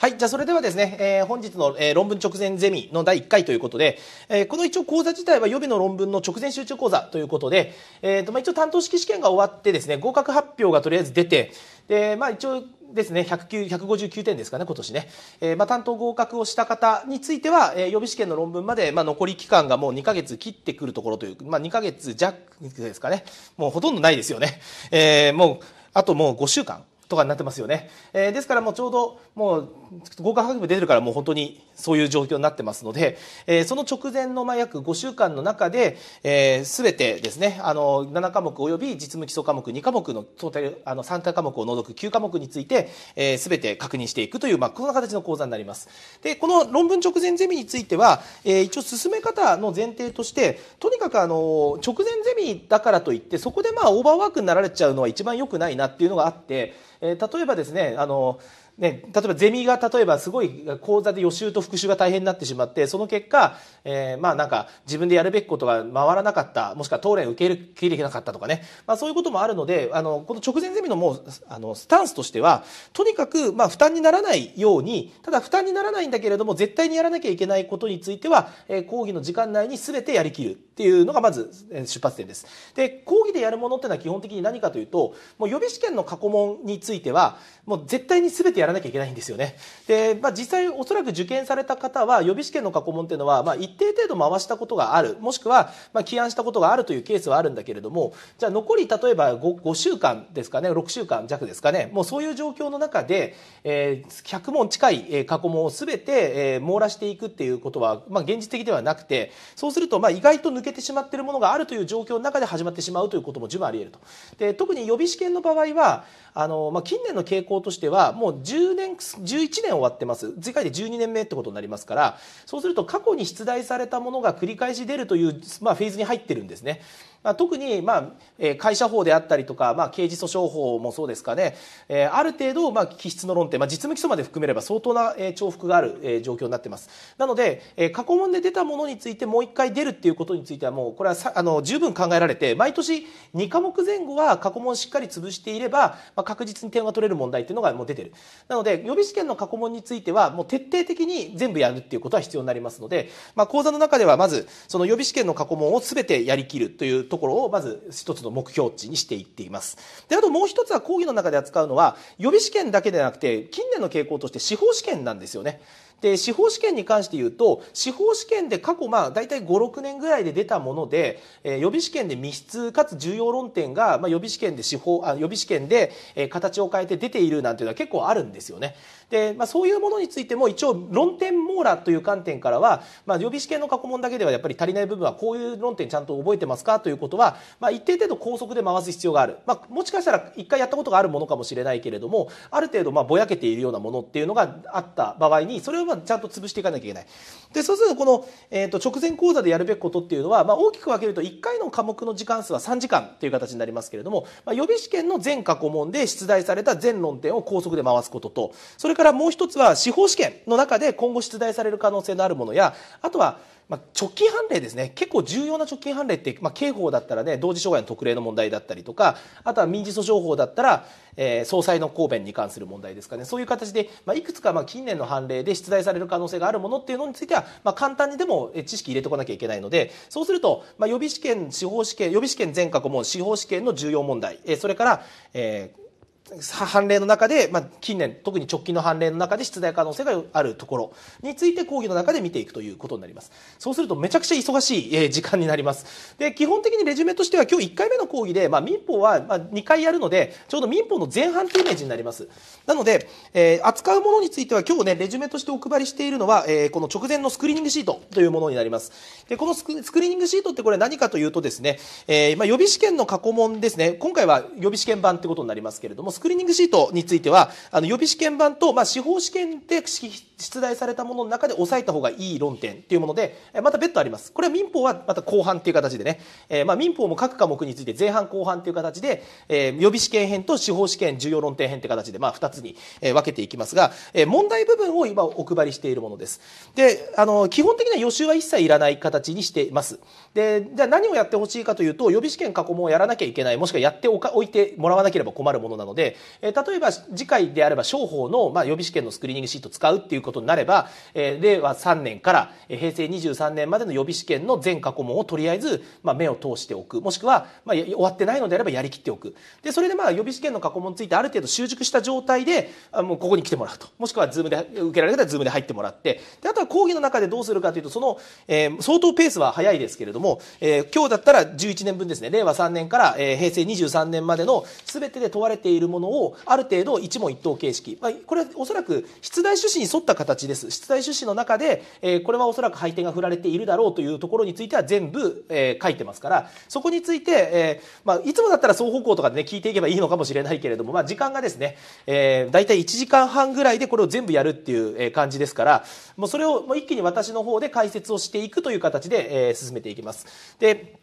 はい。じゃあ、それではですね、えー、本日の、えー、論文直前ゼミの第1回ということで、えー、この一応講座自体は予備の論文の直前集中講座ということで、えっ、ー、と、まあ、一応担当式試験が終わってですね、合格発表がとりあえず出て、で、まあ、一応、ですね、159点ですかね、今年ね。えー、まあ、担当合格をした方については、えー、予備試験の論文まで、まあ、残り期間がもう2か月切ってくるところという、まあ、2か月弱ですかね。もうほとんどないですよね。えー、もう、あともう5週間とかになってますよね、えー、ですからもうちょうどもう合格発表出てるからもう本当にそういう状況になってますので、えー、その直前のまあ約5週間の中で、えー、べてですねあの7科目及び実務基礎科目2科目のトータルあの3科目を除く9科目について、えー、全て確認していくという、まあ、こんな形の講座になりますでこの論文直前ゼミについては、えー、一応進め方の前提としてとにかくあの直前ゼミだからといってそこでまあオーバーワークになられちゃうのは一番良くないなっていうのがあってえー、例えばですねあのね、例えばゼミが例えばすごい講座で予習と復習が大変になってしまってその結果、えー、まあなんか自分でやるべきことが回らなかったもしくは当連受け入れできなかったとかね、まあ、そういうこともあるのであのこの直前ゼミのもうあのスタンスとしてはとにかくまあ負担にならないようにただ負担にならないんだけれども絶対にやらなきゃいけないことについては、えー、講義の時間内に全てやりきるっていうのがまず出発点です。で講義でやるものっていうのは基本的に何かというともう予備試験の過去問についてはもう絶対に全てやらなきゃいけないんですよね。で、まあ、実際おそらく受験された方は予備試験の過去問っていうのは、まあ、一定程度回したことがあるもしくは、まあ、起案したことがあるというケースはあるんだけれどもじゃあ残り例えば 5, 5週間ですかね6週間弱ですかねもうそういう状況の中で、えー、100問近い過去問を全て、えー、網羅していくっていうことは、まあ、現実的ではなくてそうすると、まあ、意外と抜けてしまっているものがあるという状況の中で始まってしまうということも十分あり得ると。で特に予備試験の場合はあの、まあ、近年の傾向としてはもう10年、11年終わってます。次回で12年目ってことになりますから、そうすると過去に出題されたものが繰り返し出るという、まあ、フェーズに入ってるんですね。まあ、特に、まあ、会社法であったりとか、まあ、刑事訴訟法もそうですかね、えある程度、まあ、気質の論点、まあ、実務基礎まで含めれば相当な、え重複がある、え状況になってますなので、え過去問で出たものについてもう一回出るっていうことについてはもうこれはさあの十分考えられて毎年2科目前後は過去問しっかり潰していれば、まあ、確実に点が取れる問題っていうのがもう出てるなので予備試験の過去問についてはもう徹底的に全部やるっていうことは必要になりますので、まあ、講座の中ではまずその予備試験の過去問を全てやりきるというところをまず一つの目標値にしていっていますであともう一つは講義の中で扱うのは予備試験だけでなくて近年の傾向として司法試験なんですよねで司法試験に関して言うと司法試験で過去まあ大体56年ぐらいで出たもので、えー、予備試験で密室かつ重要論点が、まあ、予備試験で司法あ予備試験で、え形を変えて出ているなんていうのは結構あるんですよねで、まあ、そういうものについても一応論点網羅という観点からは、まあ、予備試験の過去問だけではやっぱり足りない部分はこういう論点ちゃんと覚えてますかということは、まあ、一定程度高速で回す必要がある、まあ、もしかしたら一回やったことがあるものかもしれないけれどもある程度まあぼやけているようなものっていうのがあった場合にそれをまあちゃんと潰していかなきゃいけない。でそうするとこの、えー、と直前講座でやるべきことっていうのは、まあ、大きく分けると1回の科目の時間数は3時間という形になりますけれども、まあ、予備試験の全過去問で出題された全論点を高速で回すこととそれからもう一つは司法試験の中で今後出題される可能性のあるものやあとはま直近判例ですね結構重要な直近判例って、まあ、刑法だったらね同時障害の特例の問題だったりとかあとは民事訴訟法だったら、えー、総裁の答弁に関する問題ですかねそういう形で、まあ、いくつかまあ近年の判例で出題される可能性があるものっていうのについては、まあ、簡単にでも知識入れておかなきゃいけないのでそうすると、まあ、予備試験司法試験予備試験全科顧問司法試験の重要問題、えー、それから、えー、判例の中で、まあ、近年特に直近の判例の中で出題可能性があるところについて講義の中で見ていくということになりますそうするとめちゃくちゃ忙しい時間になりますで基本的にレジュメとしては今日1回目の講義で、まあ、民法は2回やるのでちょうど民法の前半というイメージになりますなので、えー、扱うものについては今日ねレジュメとしてお配りしているのは、えー、この直前のスクリーニングシートというものになりますでこのスクリーニングシートってこれ何かというとですね、えー、まあ、予備試験の過去問ですね今回は予備試験版ってことになりますけれどもスクリーニングシートについては、あの予備試験版と、まあ、司法試験で出題されたものの中で抑えた方がいい論点というもので、また別途あります。これは民法はまた後半という形でね、えー、まあ民法も各科目について前半後半という形で、えー、予備試験編と司法試験重要論点編という形で、まあ2つに分けていきますが、えー、問題部分を今お配りしているものです。で、あの、基本的には予習は一切いらない形にしています。で、じゃあ何をやってほしいかというと、予備試験過去問をやらなきゃいけない、もしくはやっておかいてもらわなければ困るものなので、えー、例えば次回であれば商法の、まあ、予備試験のスクリーニングシート使うっていうことになれば、えー、令和3年から平成23年までの予備試験の全過去問をとりあえず、まあ、目を通しておくもしくは、まあ、終わってないのであればやりきっておくでそれでまあ予備試験の過去問についてある程度習熟した状態であもうここに来てもらうともしくはズームで受けられたらズ Zoom で入ってもらってであとは講義の中でどうするかというとその、えー、相当ペースは早いですけれども、えー、今日だったら11年分ですね令和3年から、えー、平成23年までの全てで問われているものをある程度一問一答形式、まあ、これおそらく出題趣旨に沿った形です。出題趣旨の中で、えー、これはおそらく配点が振られているだろうというところについては全部、えー、書いてますから、そこについて、えー、まあ、いつもだったら双方向とかでね、聞いていけばいいのかもしれないけれども、まあ、時間がですね、えー、大体1時間半ぐらいでこれを全部やるっていう感じですから、もうそれを一気に私の方で解説をしていくという形で、えー、進めていきます。で、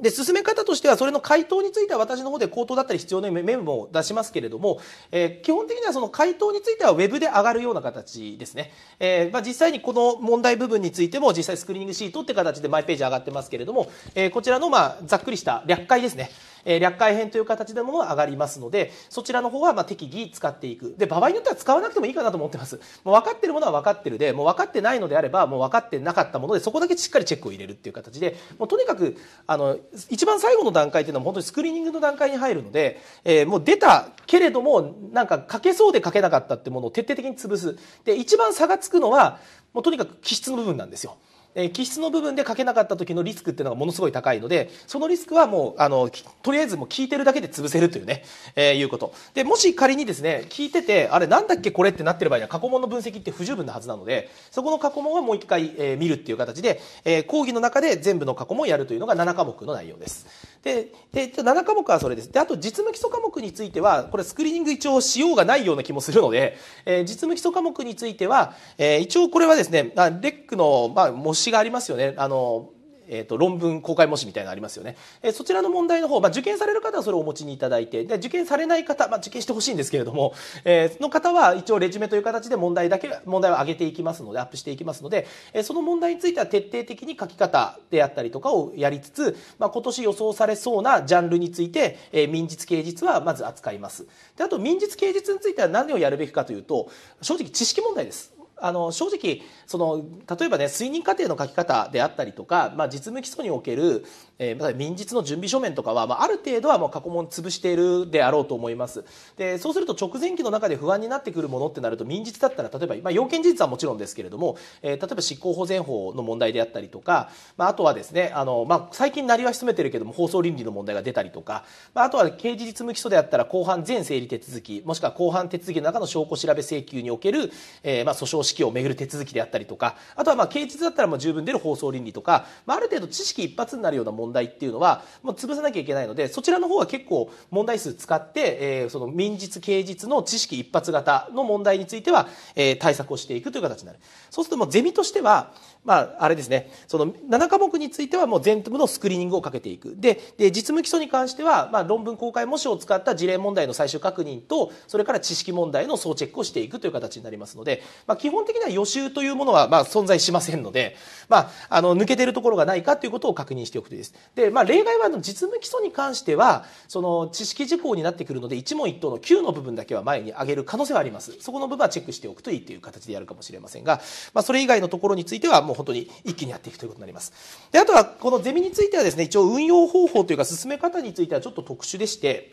で、進め方としては、それの回答については私の方で口頭だったり必要なメモを出しますけれども、えー、基本的にはその回答については Web で上がるような形ですね。えー、まあ、実際にこの問題部分についても実際スクリーニングシートって形でマイページ上がってますけれども、えー、こちらのまあざっくりした略解ですね。えー、略解編という形でものは上がりますのでそちらの方はま適宜使っていくで場合によっては使わなくてもいいかなと思ってますもう分かってるものは分かってるでもう分かってないのであればもう分かってなかったものでそこだけしっかりチェックを入れるっていう形でもうとにかくあの一番最後の段階っていうのは本当にスクリーニングの段階に入るので、えー、もう出たけれどもなんか書けそうで書けなかったってものを徹底的に潰すで一番差がつくのはもうとにかく気質の部分なんですよえ気質の部分で書けなかった時のリスクっていうのがものすごい高いので、そのリスクはもう、あの、とりあえずもう聞いてるだけで潰せるというね、えー、いうこと。で、もし仮にですね、聞いてて、あれなんだっけこれってなってる場合には過去問の分析って不十分なはずなので、そこの過去問はもう一回、えー、見るっていう形で、えー、講義の中で全部の過去問をやるというのが7科目の内容です。で、で、7科目はそれです。で、あと実務基礎科目については、これスクリーニング一応しようがないような気もするので、え実務基礎科目については、え一応これはですね、レックの、まあ、模試誌がありますよね。あのえーと、論文公開模試みたいなありますよね、えー、そちらの問題の方、まあ、受験される方はそれをお持ちにいただいてで受験されない方、まあ、受験してほしいんですけれども、えー、の方は一応レジュメという形で問題だけ問題を上げていきますのでアップしていきますので、えー、その問題については徹底的に書き方であったりとかをやりつつ、まあ、今年予想されそうなジャンルについて、えー、民実芸術はまず扱いますであと民実芸術については何をやるべきかというと正直知識問題ですあの正直その例えばね推認過程の書き方であったりとか、まあ、実務基礎におけるえー、民実の準備書面とかは、まあ、ある程度はもう過去問潰しているであろうと思いますでそうすると直前期の中で不安になってくるものってなると民実だったら例えば、まあ、要件事実はもちろんですけれども、えー、例えば執行保全法の問題であったりとか、まあ、あとはですねあの、まあ、最近なりは進めてるけども放送倫理の問題が出たりとか、まあ、あとは刑事実務基礎であったら公判全整理手続きもしくは公判手続きの中の証拠調べ請求における、えー、まあ、訴訟指揮をめぐる手続きであったりとかあとはまあ刑事だったらまあ、十分出る放送倫理とか、まあ、ある程度知識一発になるような問題問題っていうのは、もう潰さなきゃいけないのでそちらの方は結構問題数使って、えー、その民実刑実の知識一発型の問題については、えー、対策をしていくという形になるそうするともうゼミとしてはまあ、あれですね、その7科目についてはもう全部のスクリーニングをかけていく。で、で実務基礎に関しては、まあ、論文公開模試を使った事例問題の最終確認と、それから知識問題の総チェックをしていくという形になりますので、まあ、基本的には予習というものは、まあ、存在しませんので、まあ、あの、抜けてるところがないかということを確認しておくといいです。で、まあ、例外は、実務基礎に関しては、その、知識事項になってくるので、一問一答の9の部分だけは前に上げる可能性はあります。そこの部分はチェックしておくといいという形でやるかもしれませんが、まあ、それ以外のところについては、もう本当に一気にやっていくということになりますであとはこのゼミについてはですね一応運用方法というか進め方についてはちょっと特殊でして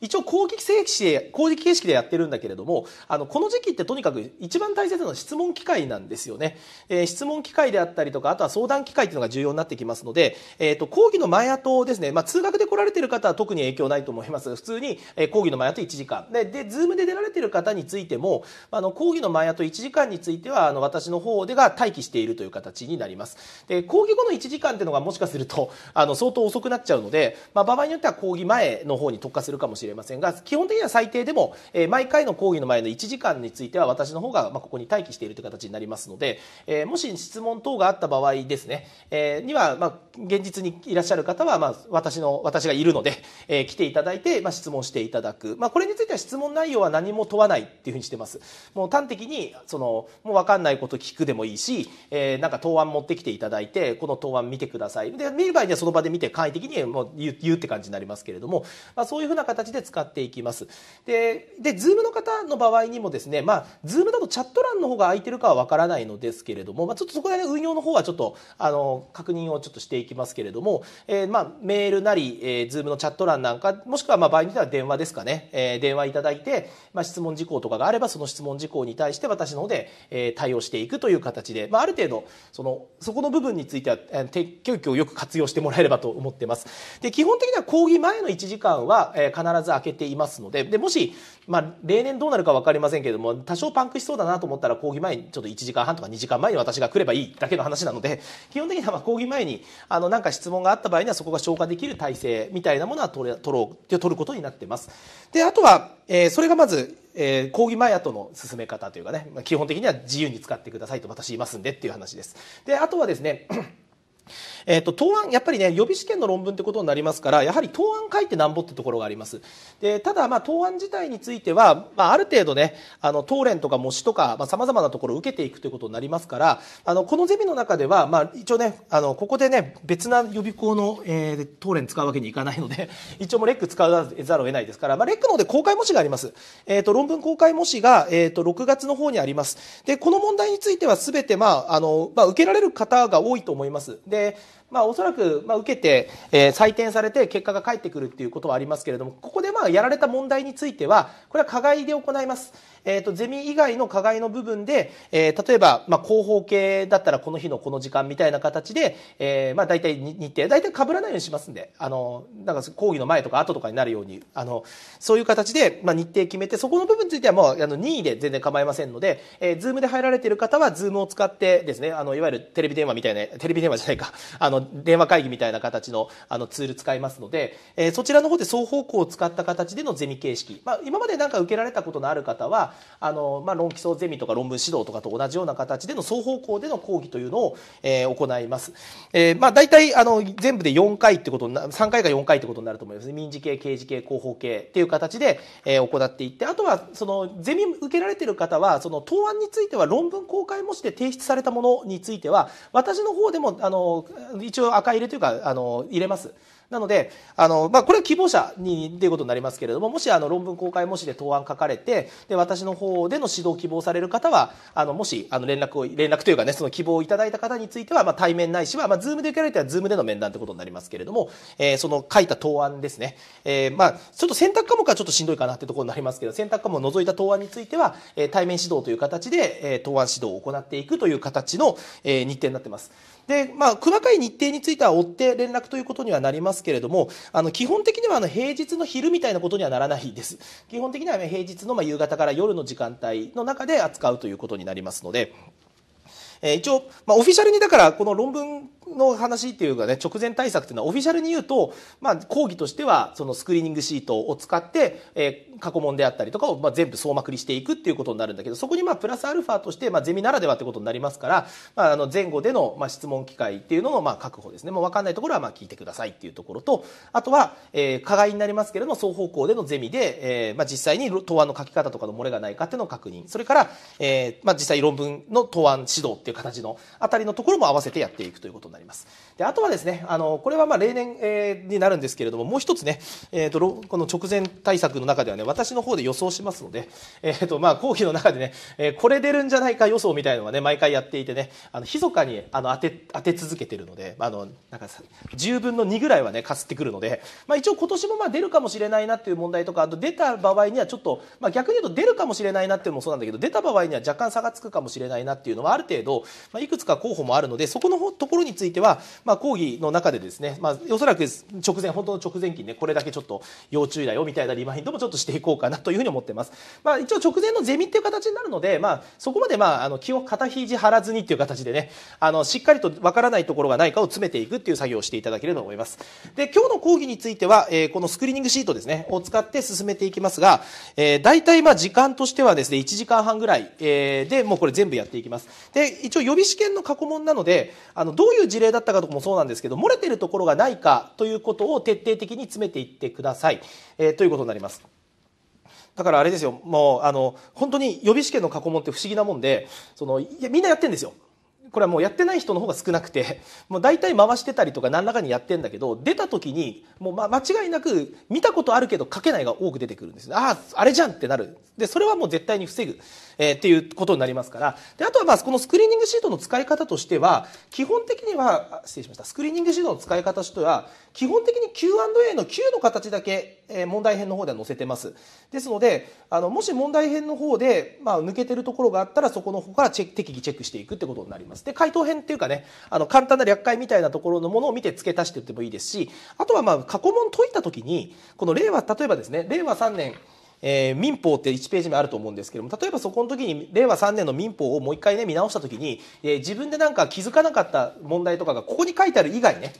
一応攻撃形式で、攻撃形式でやってるんだけれども、あの、この時期ってとにかく一番大切なのは質問機会なんですよね。えー、質問機会であったりとか、あとは相談機会っていうのが重要になってきますので、えっ、ー、と、講義の前後ですね、まあ、通学で来られてる方は特に影響ないと思います。普通に、えー、講義の前後1時間。で、で、ズームで出られてる方についても、あの、講義の前後1時間については、あの、私の方でが待機しているという形になります。で、講義後の1時間っていうのがもしかすると、あの、相当遅くなっちゃうので、まあ、場合によっては講義前の方に特化するかもしれない。れませんが基本的には最低でも、えー、毎回の講義の前の1時間については私の方が、まあ、ここに待機しているという形になりますので、えー、もし質問等があった場合ですね、えー、には、まあ、現実にいらっしゃる方は、まあ、私の私がいるので、えー、来ていただいて、まあ、質問していただく、まあ、これについては質問内容は何も問わないというふうにしてますもう端的にそのもう分かんないこと聞くでもいいし、えー、なんか答案持ってきていただいてこの答案見てくださいで見る場合にはその場で見て簡易的にもう言うって感じになりますけれども、まあ、そういうふうな形でて使っていきます。で、で、Zoom の方の場合にもですね、まあ、Zoom だとチャット欄の方が空いてるかはわからないのですけれども、まあ、ちょっとそこら辺運用の方はちょっと、あの、確認をちょっとしていきますけれども、えー、まあ、メールなり、えー、Zoom のチャット欄なんか、もしくは、まあ、場合によっては電話ですかね、えー、電話いただいて、まあ、質問事項とかがあれば、その質問事項に対して私の方で、えー、対応していくという形で、まあ、ある程度、その、そこの部分については、えー、教育をよく活用してもらえればと思ってます。で、基本的には講義前の1時間は、えー、必ず開けていますのででもし、まあ、例年どうなるか分かりませんけれども多少パンクしそうだなと思ったら講義前にちょっと1時間半とか2時間前に私が来ればいいだけの話なので 基本的にはまあ講義前にあのなんか質問があった場合にはそこが消化できる体制みたいなものは取れ取ろう取ることになってます。であとは、えー、それがまずえー、講義前後の進め方というかね、まあ、基本的には自由に使ってくださいと私いますんでっていう話です。で、あとはですね、えっ、ー、と、答案、やっぱりね、予備試験の論文ってことになりますから、やはり答案書いてなんぼってところがあります。で、ただ、まあ、答案自体については、まあ、ある程度ね、あの、答練とか模試とか、まあ、様々なところを受けていくということになりますから、あの、このゼミの中では、まあ、一応ね、あの、ここでね、別な予備校の、えー、答練使うわけにいかないので、一応もレック使わざるを得ないですから、まあ、レックので公開模試があります。えっ、ー、と、論文公開模試が、えっ、ー、と、6月の方にあります。で、この問題については全て、まあ、あの、まあ、受けられる方が多いと思います。で、まあ、おそらく、まあ、受けて、えー、採点されて結果が返ってくるっていうことはありますけれども、ここでまあ、やられた問題については、これは課外で行います。えーと、ゼミ以外の課外の部分で、えー、例えば、まあ、広報系だったらこの日のこの時間みたいな形で、えーまあ、大体日程大体被らないようにしますんであのなんか講義の前とか後とかになるようにあのそういう形で、まあ、日程決めてそこの部分についてはもうあの任意で全然構いませんので、えー、Zoom で入られている方は Zoom を使ってですねあのいわゆるテレビ電話みたいなテレビ電話じゃないか あの電話会議みたいな形のあのツール使いますので、えー、そちらの方で双方向を使った形でのゼミ形式、まあ、今までなんか受けられたことのある方はあの、まあ、論基礎ゼミとか論文指導とかと同じような形での双方向での講義というのを、えー、行います、えーまあ、大体あの全部で4回ってこと3回か4回ってことになると思います、ね、民事系刑事系広報系っていう形で、えー、行っていってあとはそのゼミ受けられている方はその答案については論文公開もして提出されたものについては私の方でもあの一応赤入れというかあの入れます。なので、あの、まあ、これは希望者にっていうことになりますけれども、もしあの論文公開模試で答案書かれて、で、私の方での指導を希望される方は、あの、もし、あの、連絡を、連絡というかね、その希望をいただいた方については、まあ、対面ないしは、まあ、ズームで受けられては、ズームでの面談ということになりますけれども、えー、その書いた答案ですね。えー、まあ、ちょっと選択科目はちょっとしんどいかなってところになりますけど、選択科目を除いた答案については、えー、対面指導という形で、えー、答案指導を行っていくという形の、えー、日程になってます。で、まあ、細かい日程については追って連絡ということにはなりますけれども、あの、基本的にはあの、平日の昼みたいなことにはならないです。基本的には平日のま夕方から夜の時間帯の中で扱うということになりますので、えー、一応、まあ、オフィシャルにだからこの論文の話っていうかね、直前対策っていうのはオフィシャルに言うと、まあ、講義としては、そのスクリーニングシートを使って、えー、過去問であったりとかを、まあ、全部総まくりしていくっていうことになるんだけど、そこにまあ、プラスアルファとして、まあ、ゼミならではってことになりますから、まあ、あの、前後での、まあ、質問機会っていうのの、まあ、確保ですね。もう分かんないところは、まあ、聞いてくださいっていうところと、あとは、えー、課外になりますけれども、双方向でのゼミで、えー、まあ、実際に答案の書き方とかの漏れがないかっていうのを確認。それから、えー、まあ、実際論文の答案指導っていう形のあたりのところも合わせてやっていくということになります。なりますであとはですねあのこれはま例年、えー、になるんですけれどももう一つね、えーと、この直前対策の中ではね私の方で予想しますので、えーとまあ、講義の中でね、えー、これ出るんじゃないか予想みたいなのはね毎回やっていてねあの密かにあの当て当て続けてるのであのなんか10分の2ぐらいはねかすってくるので、まあ、一応今年もま出るかもしれないなっていう問題とかあと出た場合にはちょっと、まあ、逆に言うと出るかもしれないなっていうのもそうなんだけど出た場合には若干差がつくかもしれないなっていうのはある程度、まあ、いくつか候補もあるのでそこのところについていては、まあ、講義の中でですね、まあ、おそらく直前、本当の直前期にね、これだけちょっと要注意だよみたいなリマインドもちょっとしていこうかなというふうに思ってます。まあ、一応直前のゼミっていう形になるので、まあ、そこまで、まあ、あの、気を肩肘張らずにっていう形でね、あの、しっかりとわからないところがないかを詰めていくっていう作業をしていただければと思います。で、今日の講義については、えー、このスクリーニングシートですね、を使って進めていきますが、えー、大体、まあ、時間としてはですね、1時間半ぐらい、えー、で、もうこれ全部やっていきます。で、一応予備試験の過去問なので、あの、どういう事例だったかともそうなんですけど漏れてるところがないかということを徹底的に詰めていってください、えー、ということになります。だからあれですよもうあの本当に予備試験の過去問って不思議なもんでそのみんなやってんですよこれはもうやってない人の方が少なくて もう大体回してたりとか何らかにやってんだけど出た時にもう間違いなく見たことあるけど書けないが多く出てくるんですあああれじゃんってなるでそれはもう絶対に防ぐ、えー、っていうことになりますからであとはまあこのスクリーニングシートの使い方としては基本的には失礼しましたスクリーニングシートの使い方としては基本的に Q&A の Q の形だけ、えー、問題編の方では載せてますですのであのもし問題編の方で、まあ、抜けてるところがあったらそこの方からチェック適宜チェックしていくってことになります。で、回答編っていうかね、あの、簡単な略解みたいなところのものを見て付け足していってもいいですし、あとはまあ、過去問解いた時に、この令和、例えばですね、令和3年、えー、民法って1ページ目あると思うんですけども例えばそこの時に令和3年の民法をもう一回ね見直した時に、えー、自分でなんか気づかなかった問題とかがここに書いてある以外ね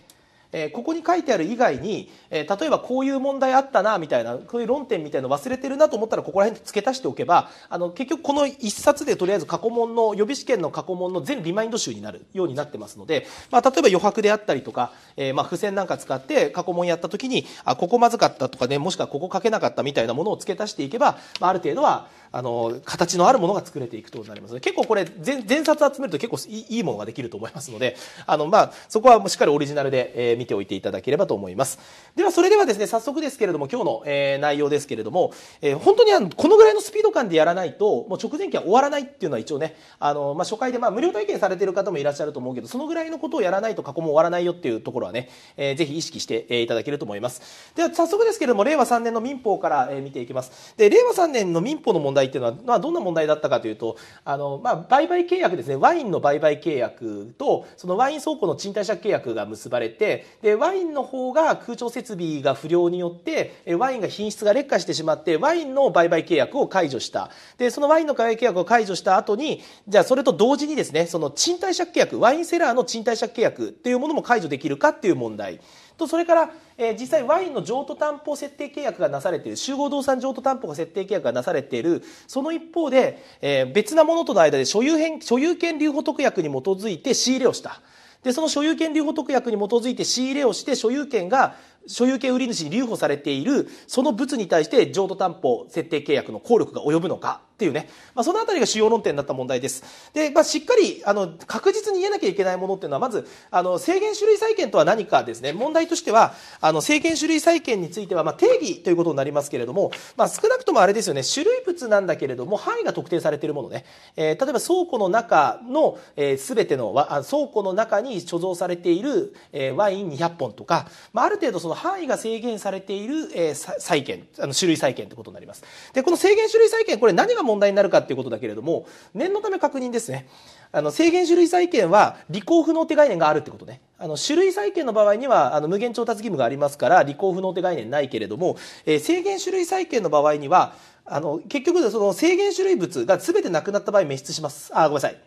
えー、ここに書いてある以外に、えー、例えばこういう問題あったなみたいなこういう論点みたいの忘れてるなと思ったらここら辺付け足しておけばあの結局この1冊でとりあえず過去問の予備試験の過去問の全リマインド集になるようになってますので、まあ、例えば余白であったりとか、えー、まあ付箋なんか使って過去問やった時にあここまずかったとかねもしくはここ書けなかったみたいなものを付け足していけば、まあ、ある程度はあの形のあるものが作れていくということになりますので結構これ全全冊集めると結構いいものができると思いますのであの、まあ、そこはしっかりオリジナルで、え見ておいていただければと思いますではそれではですね早速ですけれども今日の、え内容ですけれども、え本当にあのこのぐらいのスピード感でやらないともう直前期は終わらないっていうのは一応ねあの、まあ、初回で、まあ、無料体験されてる方もいらっしゃると思うけどそのぐらいのことをやらないと過去も終わらないよっていうところはね、えー、ぜひ意識していただけると思いますでは早速ですけれども令和3年の民法から、え見ていきますで令和3年の民法の問題題っていうのは、まあ、どんな問題だったかというとあの、まあ、売買契約ですねワインの売買契約とそのワイン倉庫の賃貸借契約が結ばれてでワインの方が空調設備が不良によってワインが品質が劣化してしまってワインの売買契約を解除したでそのワインの売買契約を解除した後にじゃあそれと同時にですねその賃貸借契約ワインセラーの賃貸借契約っていうものも解除できるかっていう問題。とそれから、えー、実際ワインの譲渡担保設定契約がなされている集合動産譲渡担保が設定契約がなされているその一方で、えー、別なものとの間で所有権所有権留保特約に基づいて仕入れをした。で、その所有権留保特約に基づいて仕入れをして、所有権が、所有権売り主に留保されている、その物に対して譲渡担保設定契約の効力が及ぶのか。っていうね、まあ、その辺りが主要論点になった問題です。で、まあ、しっかりあの確実に言えなきゃいけないものっていうのはまずあの制限種類債権とは何かですね問題としてはあの制限種類債権については、まあ、定義ということになりますけれども、まあ、少なくともあれですよね種類物なんだけれども範囲が特定されているものね、えー、例えば倉庫の中の、えー、べての倉庫の中に貯蔵されている、えー、ワイン200本とか、まあ、ある程度その範囲が制限されている、えー、債権あの種類債権ということになります。でこの制限種類債権これ何が問題になるかっていうことだけれども、念のため確認ですね。あの、制限種類債権は履行不能って概念があるってことね。あの、種類債権の場合には、あの、無限調達義務がありますから、履行不能って概念ないけれども、えー、制限種類債権の場合には、あの、結局、その制限種類物が全てなくなった場合滅失します。あ、ごめんなさい。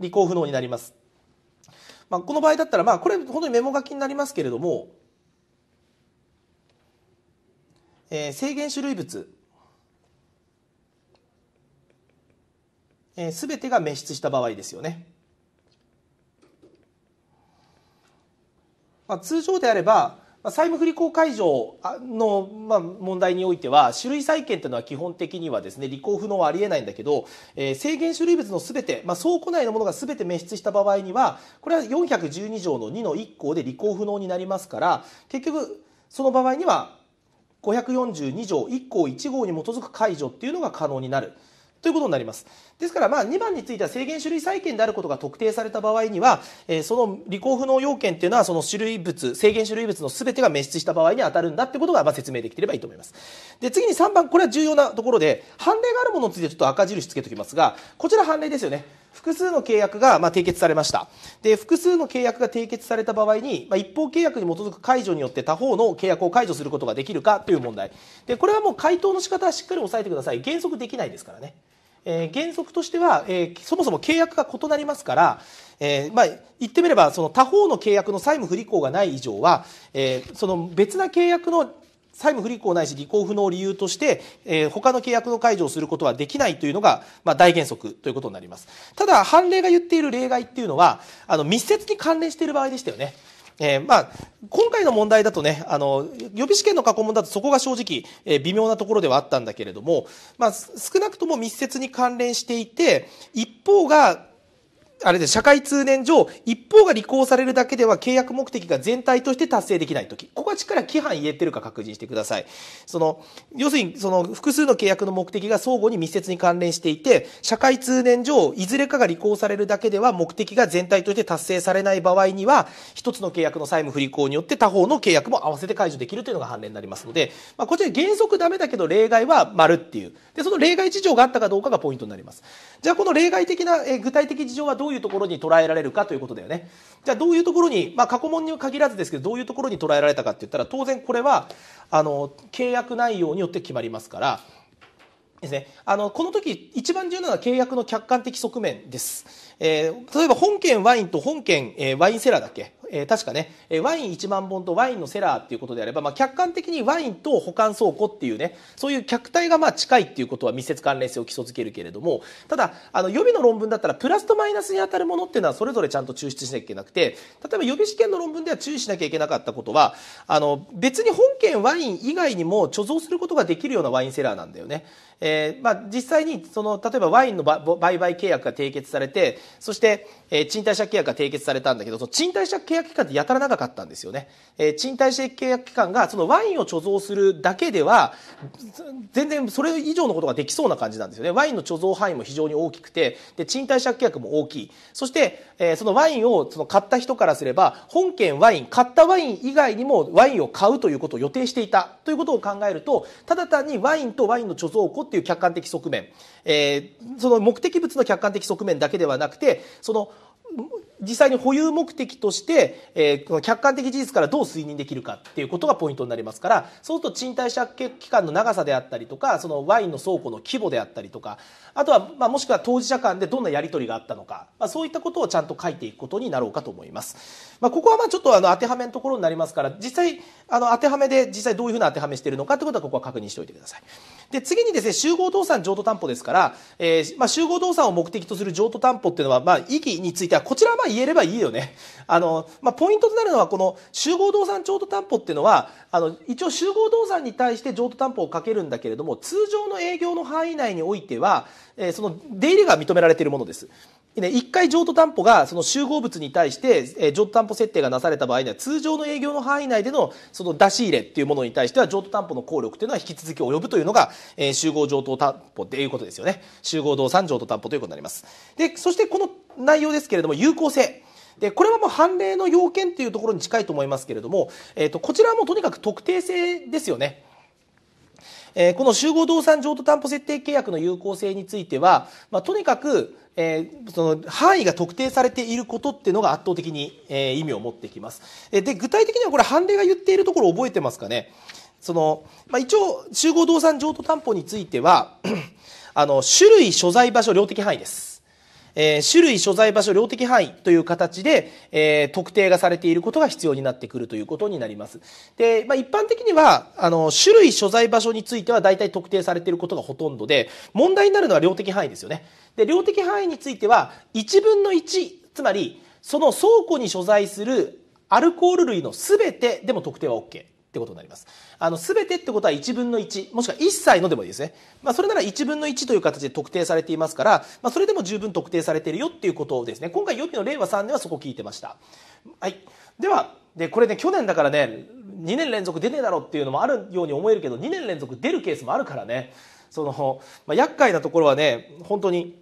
履行不能になります。まあ、この場合だったら、まあ、これ本当にメモ書きになりますけれども、えー、制限種類物えー、てが滅失した場合ですよね。まあ、通常であれば債務不履行解除の、まあ、問題においては種類債権というのは基本的にはですね履行不能はありえないんだけど、え制限種類別のすべて、まあ、倉庫内のものがすべて滅失した場合にはこれは412条の2の1項で履行不能になりますから結局その場合には542条1項1号に基づく解除っていうのが可能になる。ということになりますですからまあ2番については制限種類債権であることが特定された場合には、えー、その履行不能要件っていうのはその種類物制限種類物の全てが滅失した場合に当たるんだってことがま説明できてればいいと思いますで次に3番これは重要なところで判例があるものについてちょっと赤印つけておきますがこちら判例ですよね複数の契約がま締結されましたで複数の契約が締結された場合に、まあ、一方契約に基づく解除によって他方の契約を解除することができるかという問題でこれはもう回答の仕方はしっかり押さえてください原則できないですからね、えー、原則としては、えー、そもそも契約が異なりますから、えー、まあ、言ってみればその他方の契約の債務不履行がない以上は、えその別な契約の債務不履行ないし履行不能を理由として、えー、他の契約の解除をすることはできないというのが、まあ、大原則ということになりますただ判例が言っている例外っていうのはあの密接に関連している場合でしたよねえー、まあ、今回の問題だとね、あの、予備試験の過去問だとそこが正直、えー、微妙なところではあったんだけれども、まあ、少なくとも密接に関連していて、一方があれで社会通念上、一方が履行されるだけでは契約目的が全体として達成できないとき。ここはしっかり規範言えてるか確認してください。その、要するに、その、複数の契約の目的が相互に密接に関連していて、社会通念上、いずれかが履行されるだけでは目的が全体として達成されない場合には、一つの契約の債務不履行によって他方の契約も合わせて解除できるというのが判例になりますので、まあ、こちら原則ダメだけど例外は丸っていう。で、その例外事情があったかどうかがポイントになります。じゃあこの例外的な、え具体的事情はどういうところに捉えられるかということだよね。じゃあどういうところに、まあ、過去問に限らずですけどどういうところに捉えられたかって言ったら当然これはあの契約内容によって決まりますから。ですね、あのこの時一番重要なのは契約の客観的側面です、えー、例えば本件ワインと本件、えー、ワインセラーだっけえー、確かね、えワイン1万本とワインのセラーっていうことであれば、まあ、客観的にワインと保管倉庫っていうね、そういう客体がまあ近いっていうことは密接関連性を基礎づけるけれども、ただ、あの予備の論文だったらプラスとマイナスに当たるものっていうのはそれぞれちゃんと抽出しなきゃいけなくて、例えば予備試験の論文では注意しなきゃいけなかったことは、あの、別に本件ワイン以外にも貯蔵することができるようなワインセラーなんだよね。えー、まあ、実際にその例えばワインの売買契約が締結されてそして、えー、賃貸借契約が締結されたんだけどその賃貸借契約約期間ってやたら長かったんですよね、えー、賃貸契約期間がそのワインを貯蔵するだけでは全然それ以上のことができそうな感じなんですよねワインの貯蔵範囲も非常に大きくてで賃貸借契約も大きいそして、えー、そのワインをその買った人からすれば本件ワイン買ったワイン以外にもワインを買うということを予定していたということを考えるとただ単にワインとワインの貯蔵庫っていう客観的側面、えー、その目的物の客観的側面だけではなくてその実際に保有目的として、えー、この客観的事実からどう推認できるかっていうことがポイントになりますから、そうすると賃貸借期間の長さであったりとか、そのワインの倉庫の規模であったりとか、あとは、まあ、もしくは当事者間でどんなやり取りがあったのか、まあ、そういったことをちゃんと書いていくことになろうかと思います。まあ、ここはまあちょっとあの当てはめのところになりますから、実際、あの当てはめで実際どういうふうな当てはめしているのかということはここは確認しておいてください。で、次にですね、集合動産譲渡担保ですから、えー、まあ集合動産を目的とする譲渡担保っていうのは、まあ、意義については、こちらはまあ言えればいいよね。あの、まあ、ポイントとなるのはこの集合動産譲渡担保っていうのは、あの、一応集合動産に対して譲渡担保をかけるんだけれども、通常の営業の範囲内においては、えー、その出入りが認められているものです。ね、1回譲渡担保がその集合物に対して、えー、譲渡担保設定がなされた場合には通常の営業の範囲内でのその出し入れっていうものに対しては譲渡担保の効力というのは引き続き及ぶというのが、えー、集合譲渡担保ということですよね集合動産譲渡担保ということになりますでそしてこの内容ですけれども、有効性。で、これはもう判例の要件というところに近いと思いますけれども、えっ、ー、と、こちらはもうとにかく特定性ですよね。えー、この集合動産譲渡担保設定契約の有効性については、まあ、とにかく、えー、その範囲が特定されていることっていうのが圧倒的に、えー、意味を持ってきます。で、具体的にはこれ判例が言っているところ覚えてますかねその、まあ、一応、集合動産譲渡担保については、あの、種類、所在場所、量的範囲です。えー、種類、所在場所、量的範囲という形で、えー、特定がされていることが必要になってくるということになります。で、まあ、一般的には、あの、種類、所在場所については大体特定されていることがほとんどで、問題になるのは量的範囲ですよね。で、量的範囲については、1分の1、つまり、その倉庫に所在するアルコール類の全てでも特定は OK。ってことになります。あの、すべてってことは1分の1、もしくは1歳のでもいいですね。まあ、それなら1分の1という形で特定されていますから、まあ、それでも十分特定されているよっていうことですね。今回予備の令和3年はそこ聞いてました。はい。では、で、これね、去年だからね、2年連続出ねえだろっていうのもあるように思えるけど、2年連続出るケースもあるからね、その、まあ、厄介なところはね、本当に、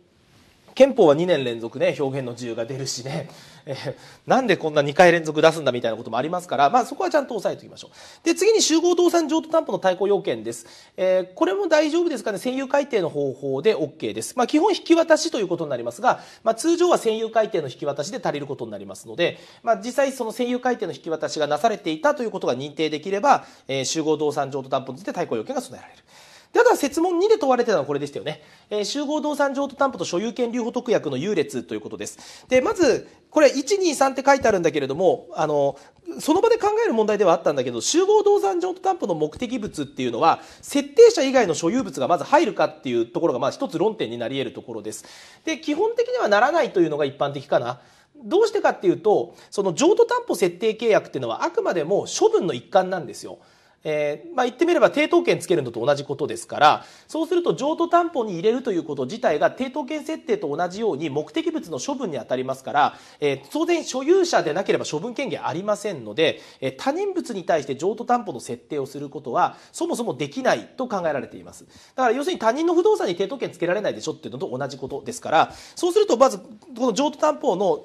憲法は2年連続ね、表現の自由が出るしね、えー、なんでこんな2回連続出すんだみたいなこともありますから、まあそこはちゃんと押さえておきましょう。で、次に集合動産譲渡担保の対抗要件です。えー、これも大丈夫ですかね、占有改定の方法で OK です。まあ基本引き渡しということになりますが、まあ通常は占有改定の引き渡しで足りることになりますので、まあ実際その占有改定の引き渡しがなされていたということが認定できれば、えー、集合動産譲渡担保について対抗要件が備えられる。で、あとは説問2で問われてたのはこれでしたよね。えー、集合動産譲渡担保と所有権留保特約の優劣ということです。で、まず、これ123って書いてあるんだけれども、あの、その場で考える問題ではあったんだけど、集合動産譲渡担保の目的物っていうのは、設定者以外の所有物がまず入るかっていうところが、まあ一つ論点になり得るところです。で、基本的にはならないというのが一般的かな。どうしてかっていうと、その譲渡担保設定契約っていうのはあくまでも処分の一環なんですよ。えー、まあ、言ってみれば抵当権つけるのと同じことですからそうすると譲渡担保に入れるということ自体が抵当権設定と同じように目的物の処分に当たりますから、えー、当然所有者でなければ処分権限ありませんので、えー、他人物に対して譲渡担保の設定をすることはそもそもできないと考えられていますだから要するに他人の不動産に抵当権つけられないでしょっていうのと同じことですからそうするとまずこの譲渡担保の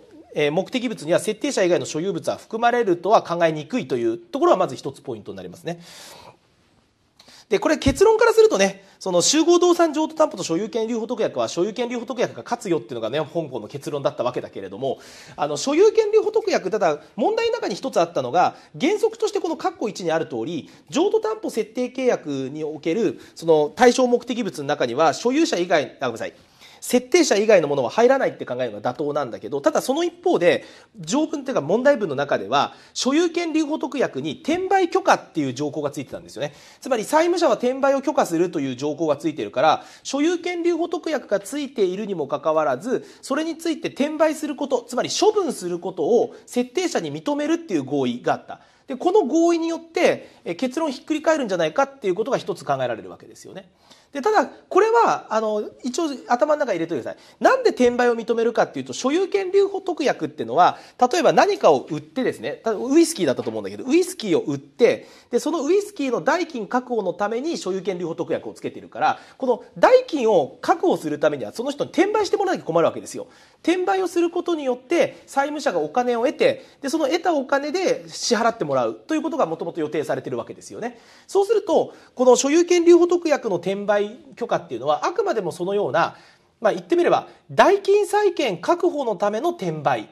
目的物には設定者以外の所有物は含まれるとは考えにくいというところはまず一つポイントになりますね。で、これ結論からするとね、その集合動産譲渡担保と所有権留保特約は所有権留保特約が勝つよっていうのがね、本校の結論だったわけだけれども、あの、所有権留保特約、ただ問題の中に一つあったのが、原則としてこの括弧1にある通り、譲渡担保設定契約における、その対象目的物の中には、所有者以外、あ、ごめんなさい、設定者以外のものは入らないって考えるのが妥当なんだけどただその一方で条文というか問題文の中では所有権留保特約に転売許可っていう条項がついてたんですよねつまり債務者は転売を許可するという条項がついてるから所有権留保特約がついているにもかかわらずそれについて転売することつまり処分することを設定者に認めるっていう合意があった。でこの合意によって結論をひっくり返るんじゃないかっていうことが一つ考えられるわけですよね。でただこれはあの一応頭の中に入れておいてくださいなんで転売を認めるかっていうと所有権留保特約っていうのは例えば何かを売ってですねウイスキーだったと思うんだけどウイスキーを売ってでそのウイスキーの代金確保のために所有権留保特約をつけてるからこの代金を確保するためにはその人に転売してもらわなきゃ困るわけですよ転売をすることによって債務者がお金を得てでその得たお金で支払ってもらうということがもともと予定されてるわけですよねそうするとこの所有権留保特約の転売済許可っていうのはあくまでもそのような、まあ、言ってみれば代金債権確保のための転売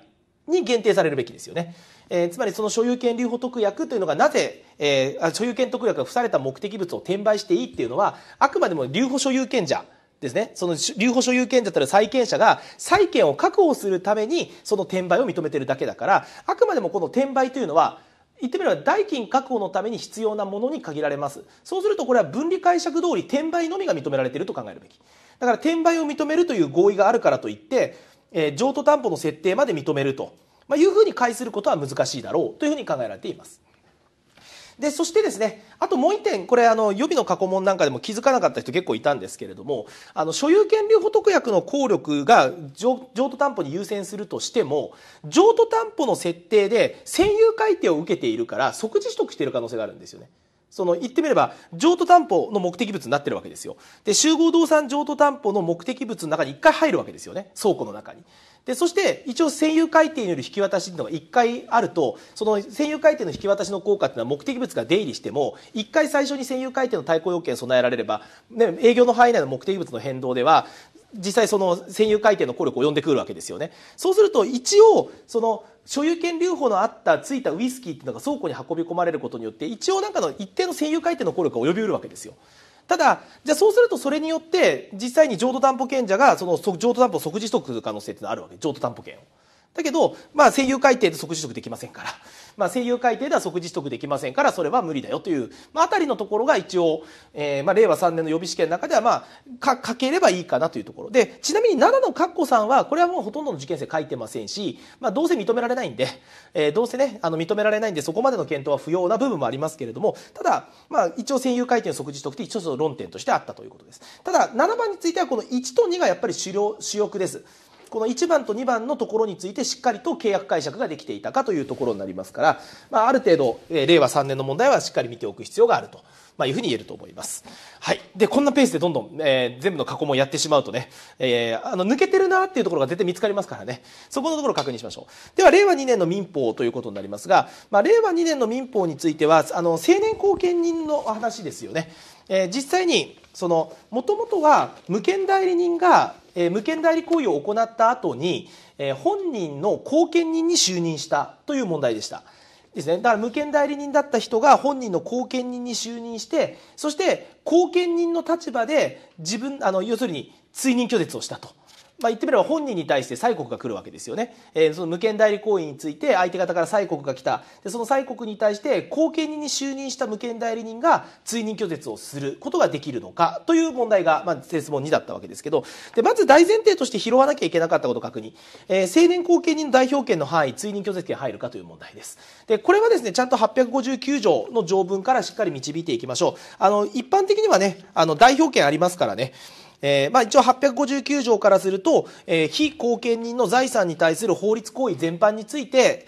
に限定されるべきですよね。えー、つまりその所有権留保特約というのがなぜ、えー、所有権特約が付された目的物を転売していいっていうのはあくまでも留保所有権者ですねその留保所有権者たる債権者が債権を確保するためにその転売を認めてるだけだからあくまでもこの転売というのは言ってみれば代金確保のために必要なものに限られますそうするとこれは分離解釈通り転売のみが認められていると考えるべきだから転売を認めるという合意があるからといって、えー、譲渡担保の設定まで認めると、まあ、いうふうに解することは難しいだろうというふうに考えられていますで、そしてですね、あともう一点、これあの予備の過去問なんかでも気づかなかった人結構いたんですけれども、あの所有権留保得役の効力が譲渡担保に優先するとしても、譲渡担保の設定で占有改定を受けているから即時取得している可能性があるんですよね。その言ってみれば譲渡担保の目的物になってるわけですよで集合動産譲渡担保の目的物の中に1回入るわけですよね倉庫の中にでそして一応占有改定による引き渡しというのが1回あるとその占有改定の引き渡しの効果っていうのは目的物が出入りしても1回最初に占有改定の対抗要件を備えられれば、ね、営業の範囲内の目的物の変動では実際その占有改定の効力を呼んでくるわけですよね。そうすると一応その所有権留保のあったついたウイスキーっていうのが倉庫に運び込まれることによって一応なんかの一定の占有改定の効力が及びうるわけですよ。ただじゃあそうするとそれによって実際に譲渡担保権者がその譲渡担保を即時取得する可能性っていうのはあるわけ譲渡担保権を。だけど、まあ、声優改定で即時取得できませんから、まあ、声優改定では即時取得できませんからそれは無理だよという、まあ、あたりのところが一応、えーまあ、令和3年の予備試験の中では、まあ、書ければいいかなというところでちなみに7の括弧さんはこれはもうほとんどの受験生書いてませんし、まあ、どうせ認められないんで、えー、どうせねあの認められないんでそこまでの検討は不要な部分もありますけれどもただ、まあ、一応声優改定の即時取得って一つの論点としてあったということです。ただ7番についてはこの1と2がやっぱり主力です。この1番と2番のところについてしっかりと契約解釈ができていたかというところになりますから、まあ、ある程度、えー、令和3年の問題はしっかり見ておく必要があると。まあ、いうふうに言えると思います。はい。で、こんなペースでどんどん、えー、全部の過去問やってしまうとね、えー、あの、抜けてるなっていうところが絶対見つかりますからね、そこのところを確認しましょう。では、令和2年の民法ということになりますが、まあ、令和2年の民法については、あの、成年後見人の話ですよね。えー、実際に、その、もともとは、無権代理人が、えー、無権代理行為を行った後に、えー、本人の後見人に就任したという問題でした。ですね、だから無権代理人だった人が本人の後見人に就任してそして後見人の立場で自分あの要するに追認拒絶をしたとまあ、言ってみれば本人に対して催国が来るわけですよね、えー、その無権代理行為について相手方から催国が来たでその催国に対して後見人に就任した無権代理人が追認拒絶をすることができるのかという問題が、まあ、説問2だったわけですけどでまず大前提として拾わなきゃいけなかったこと確認、えー、青年後見人の代表権の範囲追認拒絶権入るかという問題ですでこれはですねちゃんと859条の条文からしっかり導いていきましょうあの一般的にはねあの代表権ありますからねえーまあ、一応859条からすると、えー、非後見人の財産に対する法律行為全般について、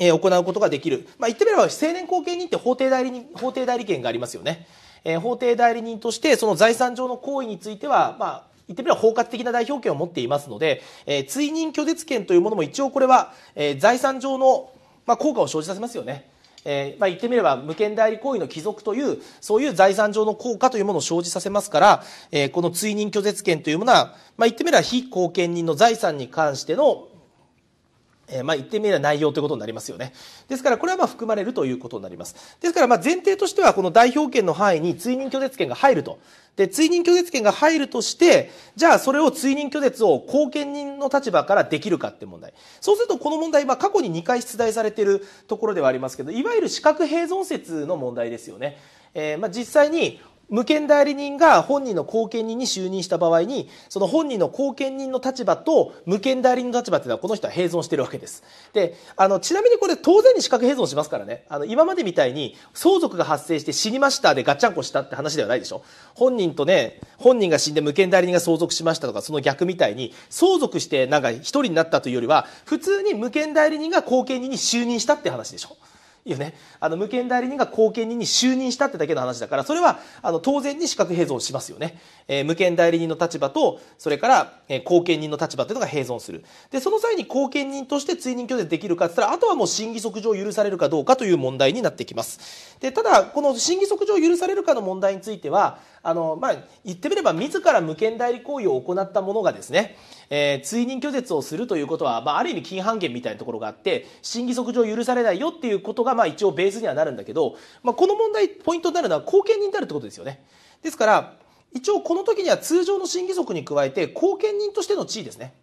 えー、行うことができる、まあ、言ってみれば成年後見人って法定代理人法定代理権がありますよね、えー、法定代理人としてその財産上の行為については、まあ、言ってみれば包括的な代表権を持っていますので、えー、追認拒絶権というものも一応これは、えー、財産上の、まあ、効果を生じさせますよね。えー、まあ、言ってみれば無権代理行為の帰属というそういう財産上の効果というものを生じさせますから、えー、この追認拒絶権というものは、まあ、言ってみれば非後見人の財産に関しての、えー、まあ、言ってみれば内容ということになりますよねですからこれはま含まれるということになりますですからま前提としてはこの代表権の範囲に追認拒絶権が入るとで、追認拒絶権が入るとして、じゃあそれを追認拒絶を後見人の立場からできるかって問題。そうするとこの問題、まあ過去に2回出題されてるところではありますけど、いわゆる資格併存説の問題ですよね。えー、まあ実際に無権代理人が本人の後見人に就任した場合に、その本人の後見人の立場と無権代理人の立場っていうのはこの人は併存してるわけです。で、あの、ちなみにこれ当然に資格併存しますからね。あの、今までみたいに相続が発生して死にましたでガッチャンコしたって話ではないでしょ。本人とね、本人が死んで無権代理人が相続しましたとか、その逆みたいに、相続してなんか一人になったというよりは、普通に無権代理人が後見人に就任したって話でしょ。いうね、あの、無権代理人が後見人に就任したってだけの話だから、それは、あの、当然に資格併存しますよね。えー、無権代理人の立場と、それから、えー、後見人の立場っていうのが併存する。で、その際に後見人として追認拒絶できるかって言ったら、あとはもう審議則上許されるかどうかという問題になってきます。で、ただ、この審議則上許されるかの問題については、あの、まあ、言ってみれば自ら無権代理行為を行った者がですね、えー、追認拒絶をするということは、まあ、ある意味禁犯権みたいなところがあって審議則上許されないよっていうことが、まあ、一応ベースにはなるんだけど、まあ、この問題ポイントになるのは後見人であるってことですよね。ですから一応この時には通常の審議則に加えて後見人としての地位ですね。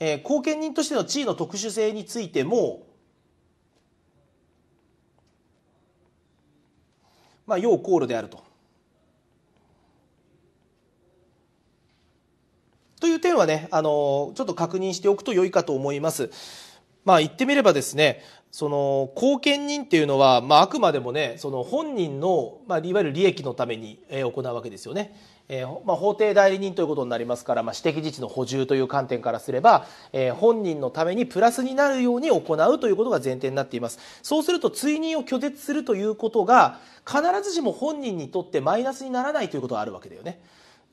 えー、後見人としての地位の特殊性についてもまあ、要航路であると。という点はね、あのちょっと確認しておくと良いかと思います。まあ、言ってみればですね、その後見人っていうのは、まあ、あくまでもねその本人の、まあ、いわゆる利益のために行うわけですよね。えー、まあ、法定代理人ということになりますから、まあ、私的自治の補充という観点からすれば、えー、本人のためにプラスになるように行うということが前提になっていますそうすると追認を拒絶するということが必ずしも本人にとってマイナスにならないということはあるわけだよね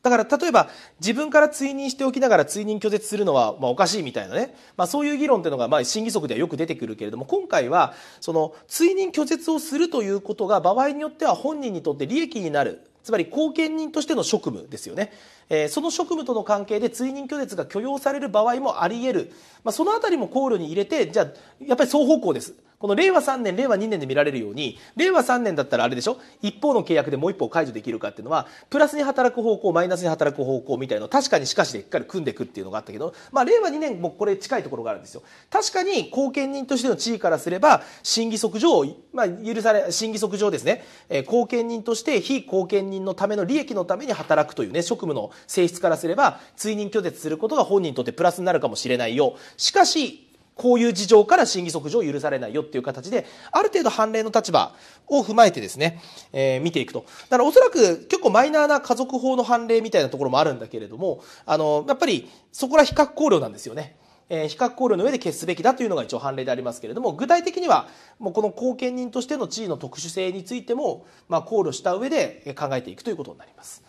だから例えば自分から追認しておきながら追認拒絶するのはまあおかしいみたいなね、まあ、そういう議論っていうのがまあ審議則ではよく出てくるけれども今回はその追認拒絶をするということが場合によっては本人にとって利益になるつまり後見人としての職務ですよねえー、その職務との関係で追認拒絶が許容される場合もあり得る、まあ、そのあたりも考慮に入れてじゃあやっぱり双方向ですこの令和3年令和2年で見られるように令和3年だったらあれでしょ一方の契約でもう一方解除できるかっていうのはプラスに働く方向マイナスに働く方向みたいな確かにしかしでっかり組んでいくっていうのがあったけど、まあ、令和2年もこれ近いところがあるんですよ確かに後見人としての地位からすれば審議則上、まあ、許され審議則上ですね、え後見人として非後見人のための利益のために働くというね職務の性質からすれば、追認拒絶することが本人にとってプラスになるかもしれないよ。しかし、こういう事情から審議則上許されないよっていう形で、ある程度判例の立場を踏まえてですね、えー、見ていくと。だからおそらく結構マイナーな家族法の判例みたいなところもあるんだけれども、あの、やっぱりそこら比較考慮なんですよね。えー、比較考慮の上で決すべきだというのが一応判例でありますけれども具体的にはもうこの後見人としての地位の特殊性についても、まあ、考慮した上で考えていくということになります。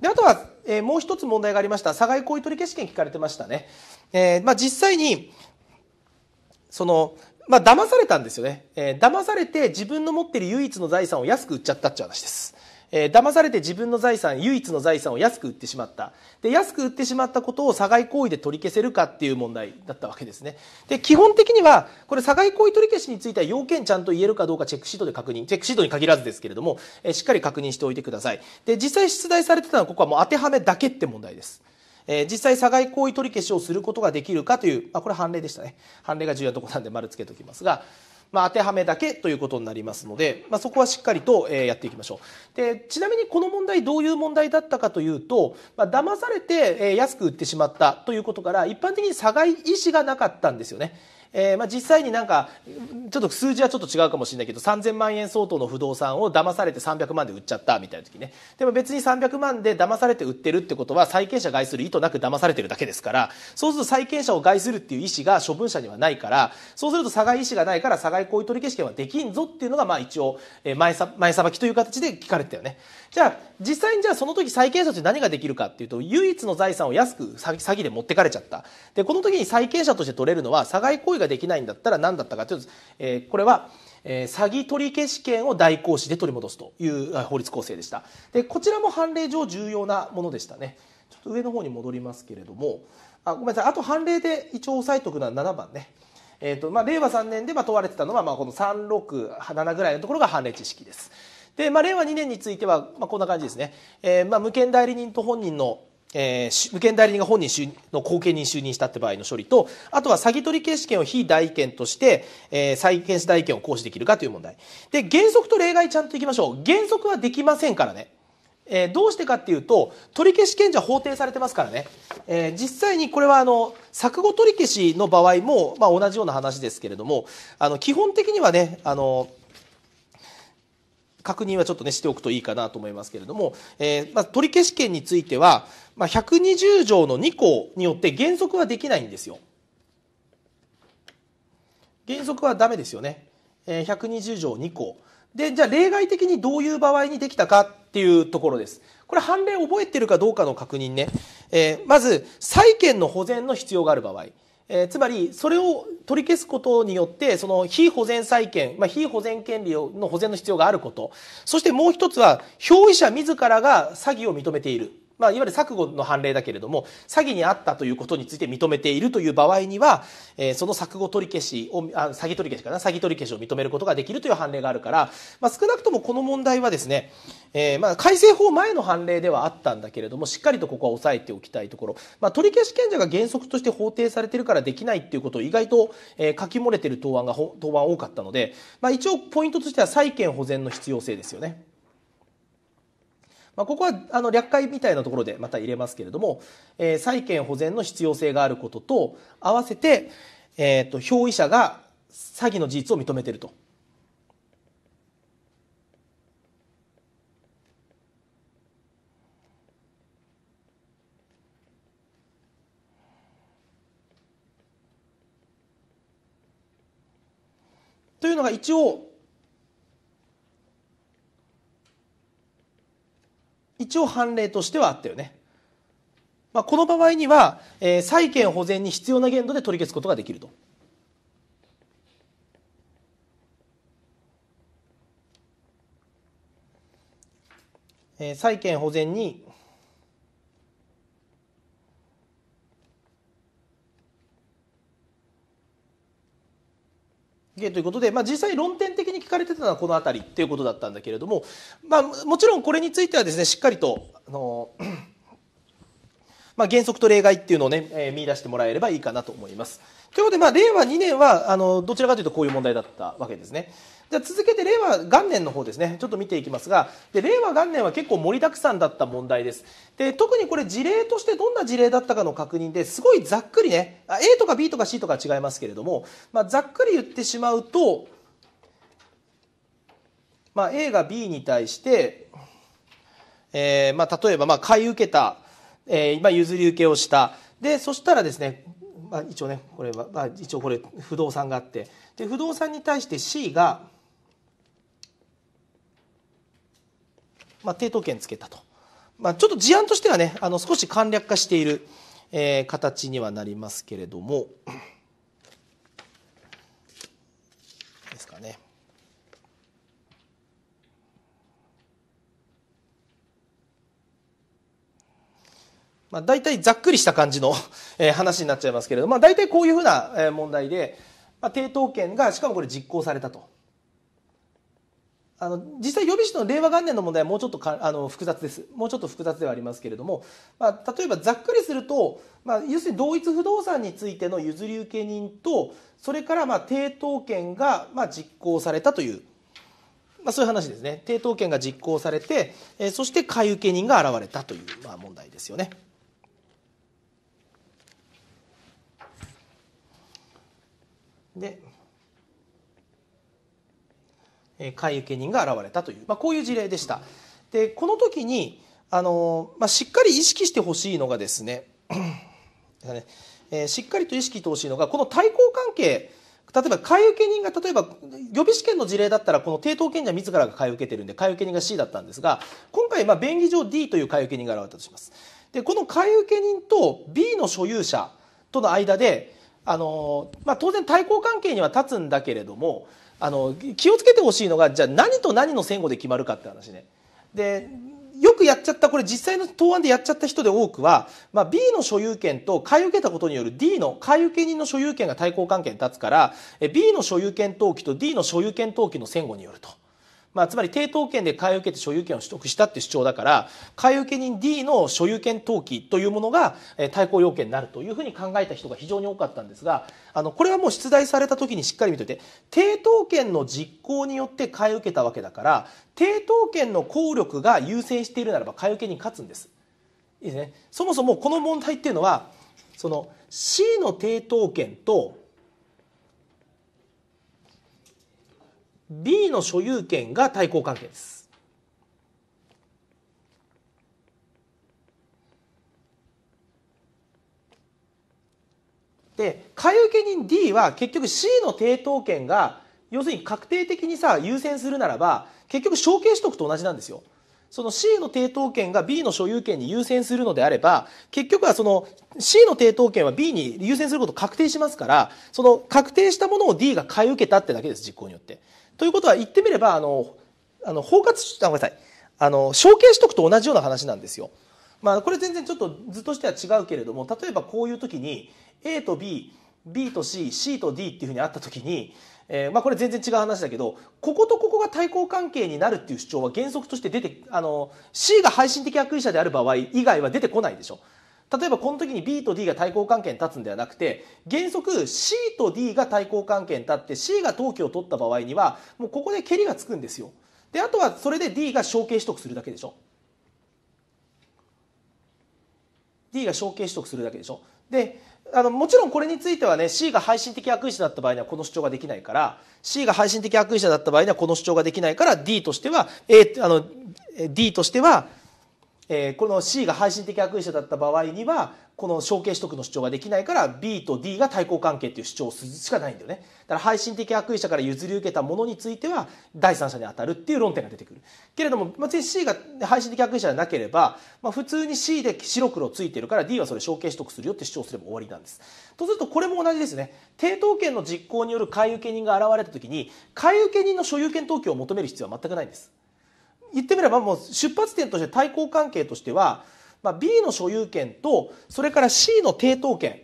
であとは、えー、もう一つ問題がありました差外行為取消権聞かれてましたね、えーまあ、実際にその、まあ騙されたんですよね、えー、騙されて自分の持っている唯一の財産を安く売っちゃったっていう話ですえー、騙されて自分の財産唯一の財産を安く売ってしまったで安く売ってしまったことを差害行為で取り消せるかっていう問題だったわけですねで基本的にはこれ差害行為取り消しについては要件ちゃんと言えるかどうかチェックシートで確認チェックシートに限らずですけれども、えー、しっかり確認しておいてくださいで実際出題されてたのはここはもう当てはめだけって問題ですえ実際差害行為取り消しをすることができるかという、まあ、これ判例でしたね判例が重要なところなんで丸つけておきますがまあ、当てはめだけということになりますので、まあ、そこはしっかりと、えやっていきましょうでちなみにこの問題どういう問題だったかというと、まあ、騙されて、え安く売ってしまったということから一般的に差害意思がなかったんですよね。えーまあ、実際になんかちょっと数字はちょっと違うかもしれないけど3000万円相当の不動産を騙されて300万で売っちゃったみたいな時ねでも別に300万で騙されて売ってるってことは債権者害する意図なく騙されてるだけですからそうすると債権者を害するっていう意思が処分者にはないからそうすると差害意思がないから差害行為取消権はできんぞっていうのがまあ一応前さ前さばきという形で聞かれてたよねじゃあ実際にじゃあその時債権者って何ができるかっていうと唯一の財産を安く詐欺で持ってかれちゃったでこの時に債権者として取れるのは差害行為がができないんだったら何だったかというと、えー、これは、えー、詐欺取消権を代行使で取り戻すという法律構成でしたでこちらも判例上重要なものでしたねちょっと上の方に戻りますけれどもあごめんなさいあと判例で一応押さえておくのは7番ねえーとまあ、令和3年でまあ問われてたのはまあこの367ぐらいのところが判例知識です。で、まあ、令和2年については、まあ、こんな感じですね、えーまあ、無権代理人と本人のえー、無権代理人が本人の後見人就任したって場合の処理と、あとは詐欺取消権を非代位権として、えー、債権者代位権を行使できるかという問題。で、原則と例外ちゃんといきましょう。原則はできませんからね。えー、どうしてかっていうと、取り消し権者法定されてますからね。えー、実際にこれはあの、錯誤取消しの場合も、まあ同じような話ですけれども、あの、基本的にはね、あの、確認はちょっとねしておくといいかなと思いますけれども、えー、まあ、取消権については、まあ、120条の2項によって原則はできないんですよ。原則はダメですよね。えー、120条2項。で、じゃあ例外的にどういう場合にできたかっていうところです。これ判例覚えてるかどうかの確認ね。えー、まず、債権の保全の必要がある場合。えー、つまりそれを取り消すことによってその非保全債権、まあ、非保全権利の保全の必要があることそしてもう一つは表依者自らが詐欺を認めているまあ、いわゆる錯誤の判例だけれども詐欺にあったということについて認めているという場合には、えー、その錯誤取り消しをあ詐欺取り消しかな詐欺取り消しを認めることができるという判例があるから、まあ、少なくともこの問題はですね、えー、まあ、改正法前の判例ではあったんだけれどもしっかりとここは押さえておきたいところ、まあ、取り消し権者が原則として法定されているからできないっていうことを意外と、えー、書き漏れている答案が答案多かったので、まあ、一応ポイントとしては債権保全の必要性ですよね。まあ、ここはあの略解みたいなところでまた入れますけれども、えー、債権保全の必要性があることと合わせて、えーと、表意者が詐欺の事実を認めていると。というのが一応一応判例としてはあったよね。まあ、この場合には、えー、債権保全に必要な限度で取り消すことができると。えー、債権保全にゲーということで、まあ、実際論点的に聞かれてたのはこの辺りっていうことだったんだけれども、まあ、もちろんこれについてはですねしっかりとあの、まあ、原則と例外っていうのをね、えー、見出してもらえればいいかなと思います。ということで、まあ、令和2年はあのどちらかというとこういう問題だったわけですね。じゃ続けて令和元年の方ですねちょっと見ていきますがで令和元年は結構盛りだくさんだった問題ですで特にこれ事例としてどんな事例だったかの確認ですごいざっくりね A とか B とか C とか違いますけれども、まあ、ざっくり言ってしまうと、まあ、A が B に対して、えーまあ、例えばまあ買い受けた、えーまあ、譲り受けをしたでそしたらですねまあ、一応ねこれは、まあ、一応これ不動産があってで不動産に対して C がまあ、抵当権つけたと、まあ、ちょっと事案としてはねあの少し簡略化している、えー、形にはなりますけれども。ですかね。まあ、大体ざっくりした感じの話になっちゃいますけれども、まあ、大体こういうふうな問題で、まあ、抵当権がしかもこれ実行されたと。あの実際予備士の令和元年の問題はもうちょっとかあの複雑ですもうちょっと複雑ではありますけれども、まあ、例えばざっくりすると、まあ、要するに同一不動産についての譲り受け人とそれからまあ抵当権がまあ実行されたという、まあ、そういう話ですね抵当権が実行されて、えー、そして買い受け人が現れたというまあ問題ですよね。で買受人が現れたという、まあ、こういう事例でしたでこの時にあの、まあ、しっかり意識してほしいのがですね えしっかりと意識してほしいのがこの対抗関係例えば買い受け人が例えば予備試験の事例だったらこの抵当権者自らが買い受けてるんで買い受け人が C だったんですが今回まあ便宜上 D という買い受け人が現れたとしますでこの買い受け人と B の所有者との間であの、まあ、当然対抗関係には立つんだけれどもあの気をつけてほしいのがじゃあ何と何の戦後で決まるかって話ね。でよくやっちゃったこれ実際の答案でやっちゃった人で多くは、まあ、B の所有権と買い受けたことによる D の買い受け人の所有権が対抗関係に立つから B の所有権登記と D の所有権登記の戦後によると。まあ、つまり抵当権で買い受けて所有権を取得したって主張だから買い受け人 D の所有権登記というものが、えー、対抗要件になるというふうに考えた人が非常に多かったんですがあのこれはもう出題された時にしっかり見ておいて抵当権の実行によって買い受けたわけだから抵当権の効力が優先しているならば買い受けに勝つんです。いいですね、そもそもこの問題っていうのはその C の抵当権と B の所有権が対抗関係です。で買い受け人 D は結局 C の抵当権が要するに確定的にさ優先するならば結局承継取得と同じなんですよ。その C の抵当権が B の所有権に優先するのであれば結局はその C の抵当権は B に優先すること確定しますからその確定したものを D が買い受けたってだけです実行によって。ということは言ってみればあのあの包括ごめんなさいあの承継取得と同じような話なんですよ。まあ、これ全然ちょっと図としては違うけれども例えばこういう時に A と BB と CC と D っていうふうにあった時に、えー、まあ、これ全然違う話だけどこことここが対抗関係になるっていう主張は原則として出てあの C が配信的役員者である場合以外は出てこないでしょ。例えばこの時に B と D が対抗関係に立つんではなくて原則 C と D が対抗関係に立って C が登記を取った場合にはもうここで蹴りがつくんですよ。であとはそれで D が承継取得するだけでしょ。D が承継取得するだけでしょ。であのもちろんこれについてはね C が配信的悪意者だった場合にはこの主張ができないから C が配信的悪意者だった場合にはこの主張ができないから D としては、A、あの D としてはえー、この C が配信的悪意者だった場合にはこの承継取得の主張ができないから B と D が対抗関係っていう主張をするしかないんだよねだから配信的悪意者から譲り受けたものについては第三者に当たるっていう論点が出てくるけれども、まあ、C が配信的悪意者じゃなければ、まあ、普通に C で白黒ついてるから D はそれ承継取得するよって主張すれば終わりなんですとするとこれも同じですね抵当権の実行による買い受け人が現れた時に買い受け人の所有権登記を求める必要は全くないんです言ってみればもう出発点として対抗関係としては、まあ、B の所有権とそれから C の抵当権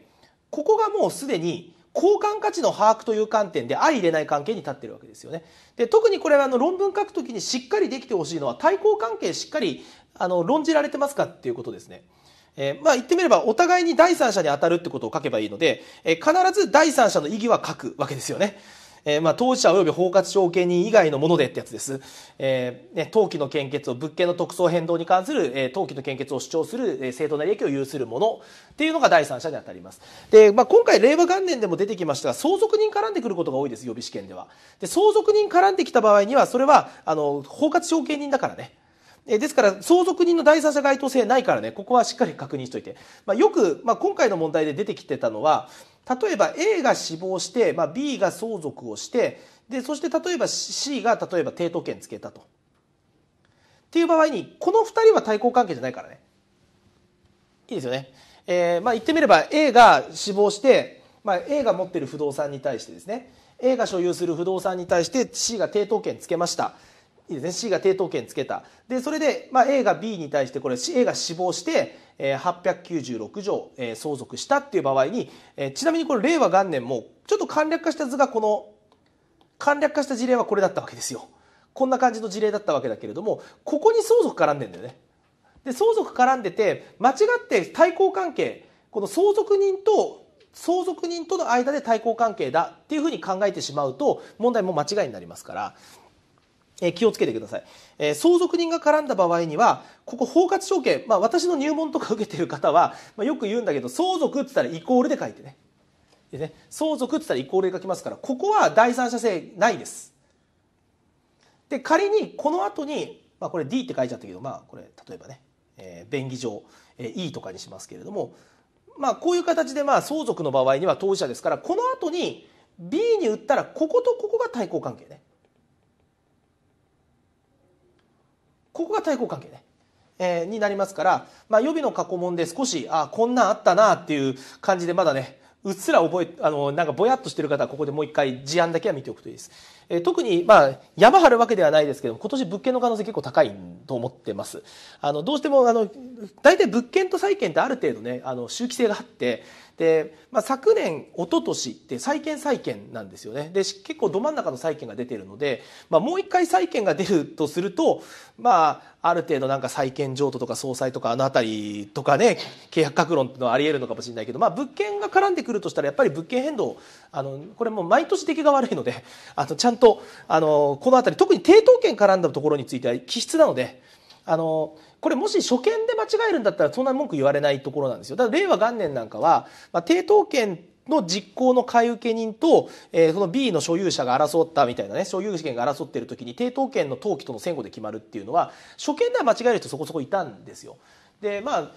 ここがもうすでに交換価値の把握という観点で相入れない関係に立ってるわけですよね。で特にこれはあの論文書くときにしっかりできてほしいのは対抗関係しっかりあの論じられてますかっていうことですね。えー、まあ言ってみればお互いに第三者に当たるってことを書けばいいので、えー、必ず第三者の意義は書くわけですよね。えー、まあ、当事者及び包括承継人以外のものでってやつです。えー、ね、登記の献血を、物件の特捜変動に関する、えー、登記の献血を主張する、えー、正当な利益を有するものっていうのが第三者にあたります。で、まあ、今回、令和元年でも出てきましたが、相続人絡んでくることが多いです、予備試験では。で、相続人絡んできた場合には、それは、あの、包括承継人だからね。えですから、相続人の第三者該当性ないからね、ここはしっかり確認しといて。まあ、よく、まあ、今回の問題で出てきてたのは、例えば A が死亡して、まあ、B が相続をしてでそして例えば C が例えば抵当権つけたと。っていう場合にこの2人は対抗関係じゃないからね。いいですよね。えー、まあ、言ってみれば A が死亡して、まあ、A が持ってる不動産に対してですね A が所有する不動産に対して C が抵当権つけました。いいですね C が抵当権つけたでそれで、まあ、A が B に対してこれ A が死亡して、え896条、え相続したっていう場合に、えちなみにこれ令和元年もちょっと簡略化した図がこの簡略化した事例はこれだったわけですよ。こんな感じの事例だったわけだけれどもここに相続絡んでんだよね。で相続絡んでて間違って対抗関係この相続人と相続人との間で対抗関係だっていうふうに考えてしまうと問題も間違いになりますからえ気をつけてください、え相続人が絡んだ場合にはここ包括証券、まあ、私の入門とか受けてる方は、まあ、よく言うんだけど相続って言ったらイコールで書いてねでね相続って言ったらイコールで書きますからここは第三者性ないですで仮にこの後に、まあ、これ D って書いちゃったけどまあこれ例えばね、えー、便宜上、えー、E とかにしますけれどもまあこういう形でまあ相続の場合には当事者ですからこの後に B に打ったらこことここが対抗関係ねここが対抗関係ね。えー、になりますから、まあ、予備の過去問で少し、あ、こんなんあったなっていう感じでまだね、うっすら覚え、あの、なんかぼやっとしてる方はここでもう一回事案だけは見ておくといいです。え特に、まあ、山張るわけではないですけども、今年物件の可能性結構高いと思ってます。あの、どうしても、あの、大体物件と債券ってある程度ね、あの、周期性があって、で、まあ、昨年、一昨年って債券債券なんですよね。で、結構ど真ん中の債券が出てるので、まあ、もう一回債券が出るとすると、まあ、ある程度なんか債券譲渡とか総裁とかあの辺りとかね、契約各論っていうのはあり得るのかもしれないけど、まあ、物件が絡んでくるとしたら、やっぱり物件変動、あの、これも毎年出来が悪いので、あの、ちゃんととあのこの辺り特に抵当権絡んだところについては気質なのであのこれもし初見で間違えるんだったらそんな文句言われないところなんですよ。だから令和元年なんかは、まあ、抵当権の実行の買い受け人と、えー、その B の所有者が争ったみたいなね所有権が争ってる時に抵当権の登記との戦後で決まるっていうのは初見では間違える人そこそこいたんですよ。でまあ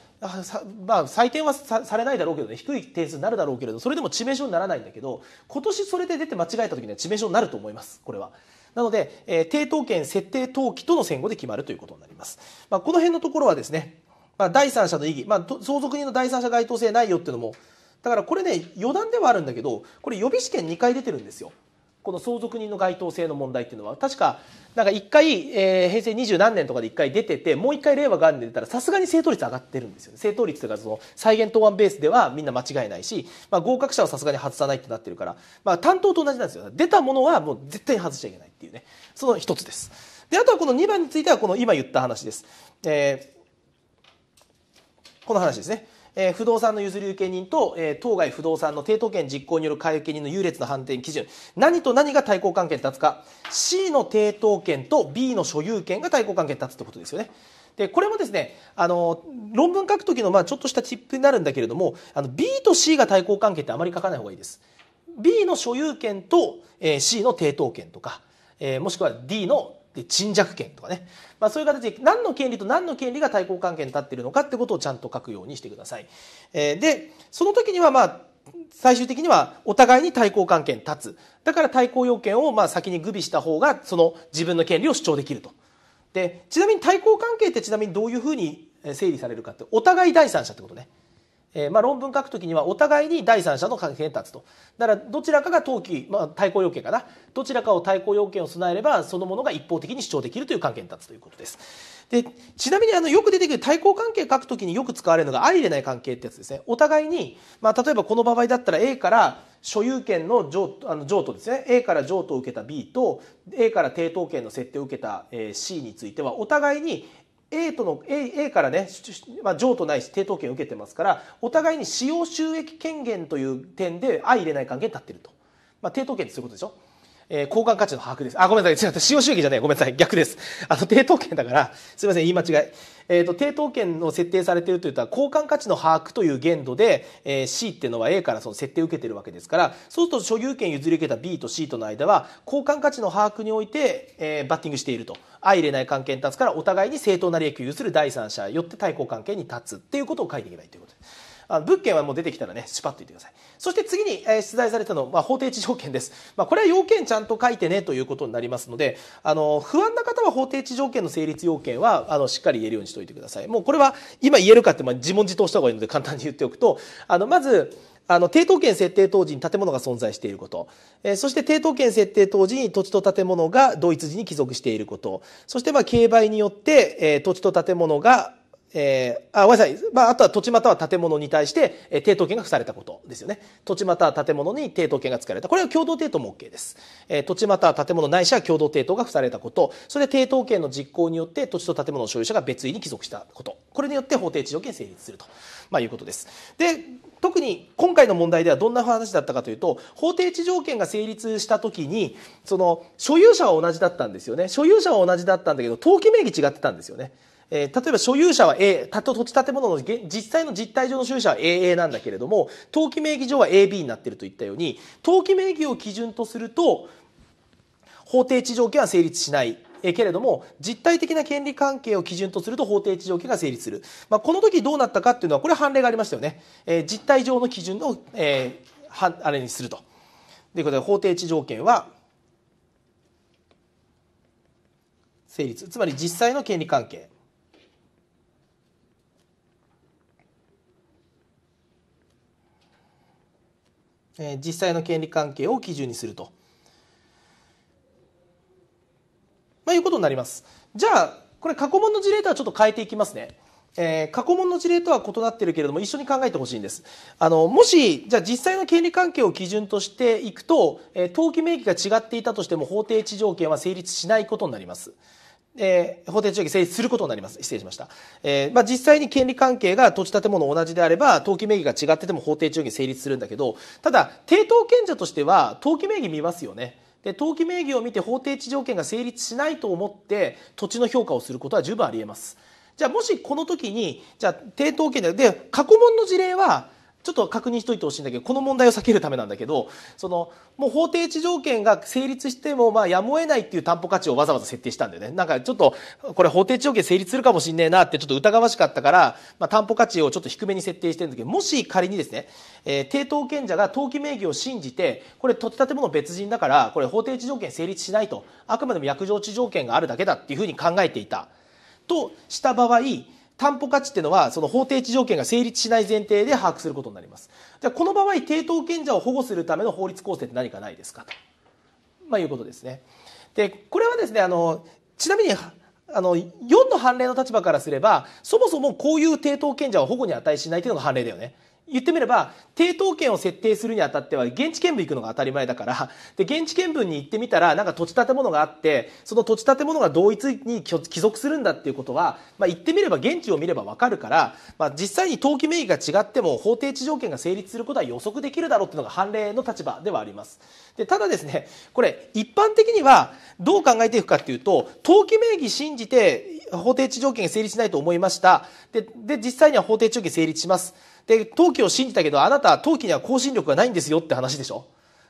まあ、採点はされないだろうけどね低い点数になるだろうけれどそれでも致命傷にならないんだけど今年それで出て間違えた時には致命傷になると思いますこれは。なので、えー、定当権設定登期との戦後で決まるということになります。まあ、この辺のところはですね、まあ、第三者の意義、まあ、相続人の第三者該当性ないよっていうのもだからこれね余談ではあるんだけどこれ予備試験2回出てるんですよ。この相続人の該当性の問題っていうのは確かなんか1回、えー、平成二十何年とかで1回出ててもう1回令和元年出たらさすがに正答率上がってるんですよね正答率というかその再現答案ベースではみんな間違いないし、まあ、合格者はさすがに外さないってなってるから、まあ、担当と同じなんですよ出たものはもう絶対に外しちゃいけないっていうねその1つですであとはこの2番についてはこの今言った話です、えー、この話ですねえー、不動産の譲り受け人と、えー、当該不動産の抵当権実行による買い受け人の優劣の判定基準何と何が対抗関係に立つか C の抵当権と B の所有権が対抗関係に立つってことですよね。でこれもですねあの論文書く時のまあちょっとしたチップになるんだけれどもあの B と C が対抗関係ってあまり書かない方がいいです。B の所有権と、えー、C の抵当権とか、えー、もしくは D ので沈弱権とかね、まあ、そういう形で何の権利と何の権利が対抗関係に立っているのかってことをちゃんと書くようにしてください。えー、でその時にはまあ最終的にはお互いに対抗関係に立つだから対抗要件をまあ先に具備した方がその自分の権利を主張できると。でちなみに対抗関係ってちなみにどういうふうに整理されるかってお互い第三者ってことね。えー、まあ、論文書くときにはお互いに第三者の関係に立つと。だからどちらかが登記、まあ、対抗要件かな。どちらかを対抗要件を備えればそのものが一方的に主張できるという関係に立つということです。で、ちなみにあのよく出てくる対抗関係書くときによく使われるのが相入れない関係ってやつですね。お互いに、まあ、例えばこの場合だったら A から所有権の譲あの譲渡ですね A から譲渡を受けた B と A から抵当権の設定を受けた C についてはお互いに A, との A, A からね、まあ、譲渡ないし抵当権を受けてますからお互いに使用収益権限という点で相入れない関係に立っていると、まあ、抵当権ってそういうことでしょえー、交換価値の把握です。あ、ごめんなさい。違う。使用収益じゃない。ごめんなさい。逆です。あの、抵当権だから、すいません。言い間違い。えっ、ー、と、抵当権の設定されているというとら、交換価値の把握という限度で、えー、C っていうのは A からその設定を受けてるわけですから、そうすると所有権譲り受けた B と C との間は、交換価値の把握において、えー、バッティングしていると。相入れない関係に立つから、お互いに正当な利益を有する第三者、よって対抗関係に立つっていうことを書いていけばいいということです。あの物件はもう出てきたらねスパッと言ってくださいそして次に、え出題されたの、まあ、法定地条件です、まあ、これは要件ちゃんと書いてねということになりますのであの不安な方は法定地条件の成立要件はあのしっかり言えるようにしておいてくださいもうこれは今言えるかって、まあ、自問自答した方がいいので簡単に言っておくとあのまずあの、抵当権設定当時に建物が存在していること。えー、そして抵当権設定当時に土地と建物が同一時に帰属していること。そして、まあ、競売によって、えー、土地と建物がえー、あ、ごめんなさい。まあ、あとは土地または建物に対して、えー、抵当権が付されたことですよね。土地または建物に抵当権が付かれた。これは共同抵当も OK です。えー、土地または建物ないしは共同抵当が付されたこと。それで抵当権の実行によって土地と建物の所有者が別位に帰属したこと。これによって法定地上権成立すると、まあ、いうことです。で、特に今回の問題ではどんな話だったかというと法定地上権が成立した時にその所有者は同じだったんですよね所有者は同じだったんだけど登記名義違ってたんですよねえー、例えば所有者は A、たと土地建物の実際の実態上の所有者は AA なんだけれども、登記名義上は AB になっているといったように、登記名義を基準とすると、法定地条件は成立しない。えけれども実体的な権利関係を基準とすると法定地条件が成立する、まあ、この時どうなったかっていうのはこれ判例がありましたよね、えー、実体上の基準の、えー、はあれにすると。でいうことで法定地条件は成立つまり実際の権利関係え実際の権利関係を基準にすると、まあ、いうことになります。じゃあこれ過去問の事例とはちょっと変えていきますね。えー、過去問の事例とは異なっているけれども一緒に考えてほしいんですあのもしじゃあ実際の権利関係を基準としていくと、えー、登記名義が違っていたとしても法定地条件は成立しないことになります。えー、法定地域成立することになります。失礼しました。えー、まあ、実際に権利関係が土地建物同じであれば、登記名義が違ってても法定地域成立するんだけど、ただ、抵当権者としては、登記名義見ますよね。で、登記名義を見て法定地条件が成立しないと思って、土地の評価をすることは十分あり得ます。じゃあ、もしこの時に、じゃあ、抵当権者で、過去問の事例は、ちょっと確認しといてほしいんだけどこの問題を避けるためなんだけどそのもう法定地条件が成立してもまあやむを得ないっていう担保価値をわざわざ設定したんだよねなんかちょっとこれ法定地条件成立するかもしんねえなってちょっと疑わしかったから、まあ、担保価値をちょっと低めに設定してるんだけどもし仮にですね、えー、抵当権者が登記名義を信じてこれ建物別人だからこれ法定地条件成立しないとあくまでも約定地条件があるだけだっていうふうに考えていたとした場合担保価値っていうのはその法定値条件が成立しない前提で把握することになりますじゃあこの場合抵当権者を保護するための法律構成って何かないですかと、まあ、いうことですねでこれはですねあのちなみにあの4の判例の立場からすればそもそもこういう抵当権者は保護に値しないというのが判例だよね言ってみれば、抵当権を設定するにあたっては、現地見分行くのが当たり前だから、で、現地見分に行ってみたら、なんか土地建物があって、その土地建物が同一に帰属するんだっていうことは、まあ、言ってみれば現地を見ればわかるから、まあ、実際に登記名義が違っても、法定地条件が成立することは予測できるだろうっていうのが判例の立場ではあります。で、ただですね、これ、一般的には、どう考えていくかっていうと、登記名義信じて、法定地条件が成立しないと思いました。で、で、実際には法定地条件成立します。で、陶器を信じたけど、あなた陶器には更新力がないんですよって話でしょ。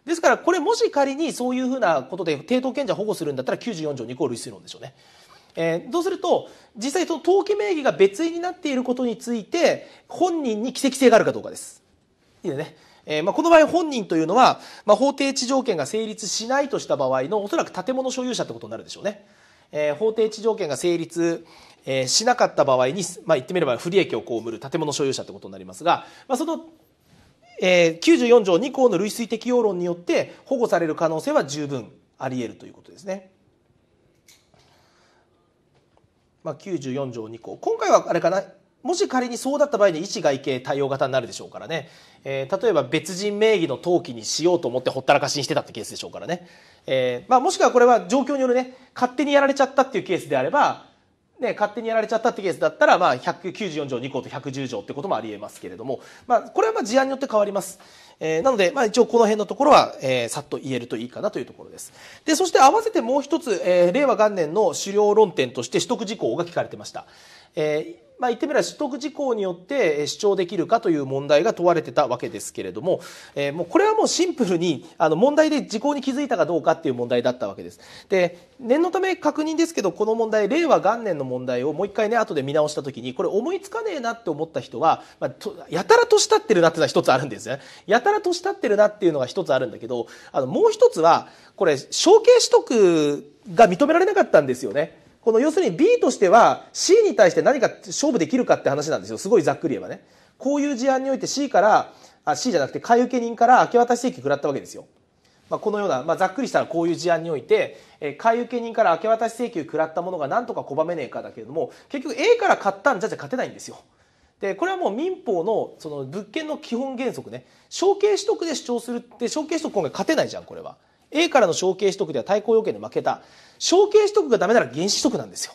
ですから、これもし仮にそういうふうなことで抵当権者保護するんだったら94条2項類推論でしょうね。えー、そうすると実際その登記名義が別になっていることについて本人に奇跡性があるかどうかです。いいねえーまあ、この場合本人というのは、まあ、法定地条件が成立しないとした場合のおそらく建物所有者ってことになるでしょうね。えー、法定地条件が成立、えー、しなかった場合に、まあ、言ってみれば不利益を被る建物所有者ということになりますが、まあ、その、えー、94条2項の類推適用論によって保護される可能性は十分あり得るということですね。まあ、94条2項今回はあれかなもし仮にそうだった場合に一外形対応型になるでしょうからね、えー、例えば別人名義の登記にしようと思ってほったらかしにしてたってケースでしょうからね、えーまあ、もしくはこれは状況によるね勝手にやられちゃったっていうケースであればね、勝手にやられちゃったってケースだったら、まあ、194条2項と110条ってこともありえますけれども、まあ、これはまあ事案によって変わります。えー、なので、まあ、一応この辺のところは、えー、さっと言えるといいかなというところです。で、そして合わせてもう一つ、えー、令和元年の狩猟論点として取得事項が聞かれてました。えまあ、言ってみれば取得事項によって主張できるかという問題が問われてたわけですけれども、えー、もうこれはもうシンプルにあの問題で時効に気づいたかどうかっていう問題だったわけです。で念のため確認ですけどこの問題令和元年の問題をもう一回ね後で見直した時にこれ思いつかねえなって思った人は、まあ、やたら年経ってるなっていうのは一つあるんですね。やたら年経ってるなっていうのが一つあるんだけどあのもう一つはこれ承継取得が認められなかったんですよね。この要するに B としては C に対して何か勝負できるかって話なんですよ。すごいざっくり言えばね。こういう事案において C から、あ C じゃなくて買い受け人から明け渡し請求食らったわけですよ。まあ、このような、まあ、ざっくりしたらこういう事案において、えー、買受人から明け渡し請求食らったものが何とか拒めねえかだけれども、結局 A から買ったんじゃじゃ勝てないんですよ。でこれはもう民法のその物件の基本原則ね承継取得で主張するって承継取得今回勝てないじゃんこれは A からの承継取得では対抗要件で負けた承継取得がダメなら原子取得なんですよ。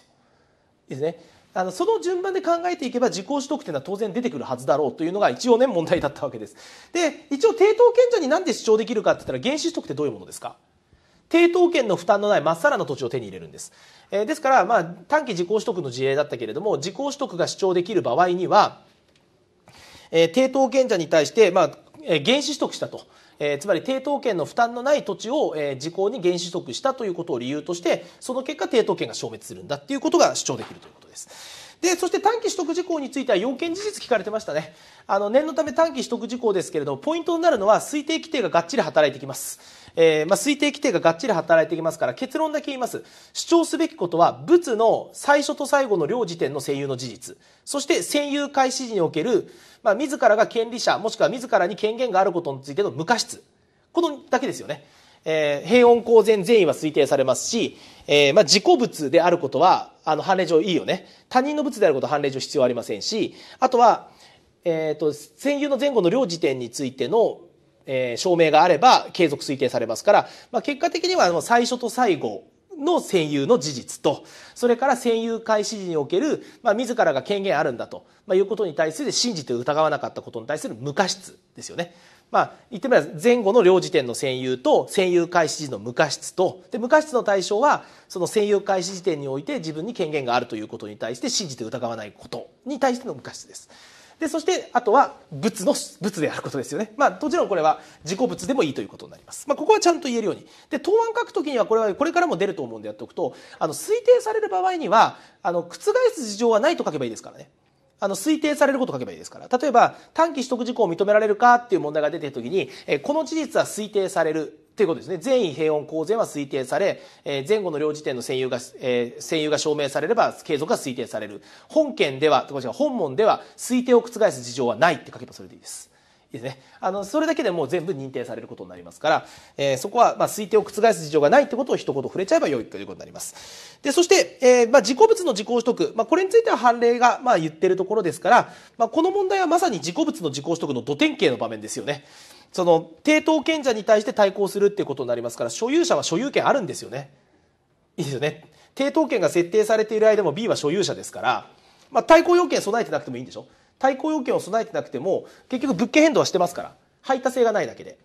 ですね。あのその順番で考えていけば自己取得というのは当然出てくるはずだろうというのが一応ね問題だったわけです。で一応抵当権者になんで主張できるかって言ったら原子取得ってどういうものですか抵当権の負担のないまっさらな土地を手に入れるんです。えー、ですから、まあ、短期自己取得の事例だったけれども自己取得が主張できる場合には、えー、抵当権者に対して、まあえー、原子取得したとえー、つまり抵当権の負担のない土地を、えー、時効に原子取得したということを理由としてその結果抵当権が消滅するんだっていうことが主張できるということです。でそして短期取得事項については要件事実聞かれてましたねあの念のため短期取得事項ですけれどポイントになるのは推定規定ががっちり働いてきます、えー、まあ、推定規定ががっちり働いてきますから結論だけ言います主張すべきことは物の最初と最後の両時点の占有の事実そして占有開始時における、まあ、自らが権利者もしくは自らに権限があることについての無過失このだけですよねえー、平穏公然善意は推定されますし、えー、まあ、自己物であることは、あの、判例上いいよね。他人の物であることは判例上必要ありませんし、あとは、えっ、ー、と、占有の前後の両時点についての、え証明があれば継続推定されますから、まあ、結果的には、あの、最初と最後の占有の事実と、それから占有開始時における、まあ、自らが権限あるんだと、まあ、いうことに対する信じて疑わなかったことに対する無過失ですよね。まあ、言ってみれば前後の両時点の占有と占有開始時の無価失とで無価失の対象はその占有開始時点において自分に権限があるということに対して信じて疑わないことに対しての無価失です。でそしてあとは物の物であることですよね、まあ、もちろんこれは自己物でもいいということになります、まあ、ここはちゃんと言えるようにで答案書く時にはこれはこれからも出ると思うんでやっておくとあの推定される場合にはあの覆す事情はないと書けばいいですからねあの、推定されることを書けばいいですから。例えば、短期取得事項を認められるかっていう問題が出てるときに、えこの事実は推定される。ということですね。善意、平穏公然は推定され、え前後の両時点の占有が、えー、占有が証明されれば継続が推定される。本件では、とか本門では推定を覆す事情はないって書けばそれでいいです。いですね。あの、それだけでもう全部認定されることになりますから、えー、そこは、ま推定を覆す事情がないってことを一言触れちゃえばよいということになります。で、そして、えー、まあ、自己物の自己取得。まあ、これについては判例が、まあ、言ってるところですから、まあ、この問題はまさに自己物の自己取得の土典型の場面ですよね。その、抵当権者に対して対抗するっていうことになりますから、所有者は所有権あるんですよね。いいですよね。抵当権が設定されている間も B は所有者ですから、まあ、対抗要件備えてなくてもいいんでしょ対抗要件を備えてなくても結局物件変動はしてますから排他性がないだけで。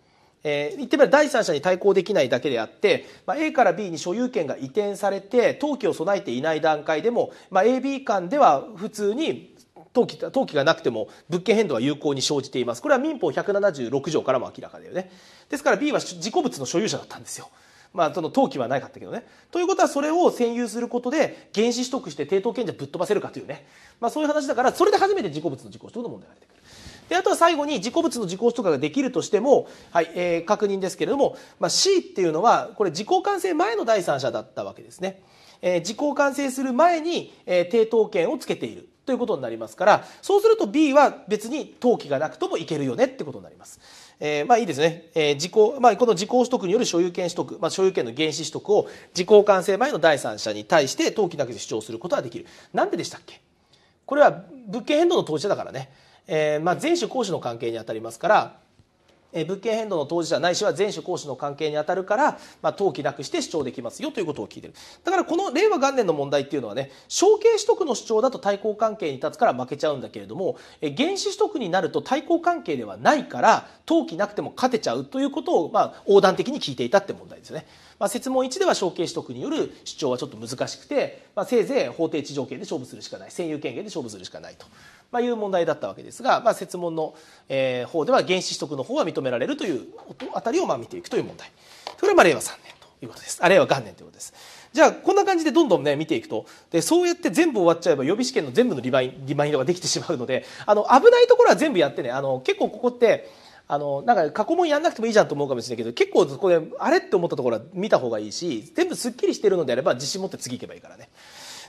えー、言ってみれば第三者に対抗できないだけであって、まあ、A から B に所有権が移転されて登記を備えていない段階でも、まあ、AB 間では普通に登記登記がなくても物件変動は有効に生じていますこれは民法176条からも明らかだよねですから B は事故物の所有者だったんですよまあ、その登記はなかったけどね。ということはそれを占有することで原資取得して抵当権者ぶっ飛ばせるかというね、まあ、そういう話だからそれで初めて自己物の自己取得の問題が出てくる。であとは最後に自己物の自己取得ができるとしても、はいえー、確認ですけれども、まあ、C っていうのはこれ自己完成前の第三者だったわけですね。えー、自己完成する前に、えー、抵当権をつけているということになりますからそうすると B は別に登記がなくともいけるよねってことになります。えー、まあいいですね、えー、自己、まあ、この自己取得による所有権取得、まあ、所有権の原資取得を自己完成前の第三者に対して登記なくで主張することができるなんででしたっけこれは物件変動の当事者だからね、えー、まあ前種後種の関係にあたりますから物件変動の当事者ないしは前種後種の関係に当たるから、まあ、登記なくして主張できますよということを聞いてるだからこの令和元年の問題っていうのはね承継取得の主張だと対抗関係に立つから負けちゃうんだけれども原資取得になると対抗関係ではないから登記なくても勝てちゃうということを、まあ、横断的に聞いていたって問題ですよね。まあ、説問1では承継取得による主張はちょっと難しくて、まあ、せいぜい法定地上権で勝負するしかない占有権限で勝負するしかないと。まいう問題だったわけですが、まあ、設問の、え方では原子取得の方は認められるというあたりをま見ていくという問題これはま令和3年ということですあるいは元年ということです。じゃあこんな感じでどんどんね見ていくとでそうやって全部終わっちゃえば予備試験の全部のリマインドができてしまうのであの危ないところは全部やってねあの結構ここってあのなんか過去問やんなくてもいいじゃんと思うかもしれないけど結構そこであれって思ったところは見た方がいいし全部すっきりしてるのであれば自信持って次行けばいいからね。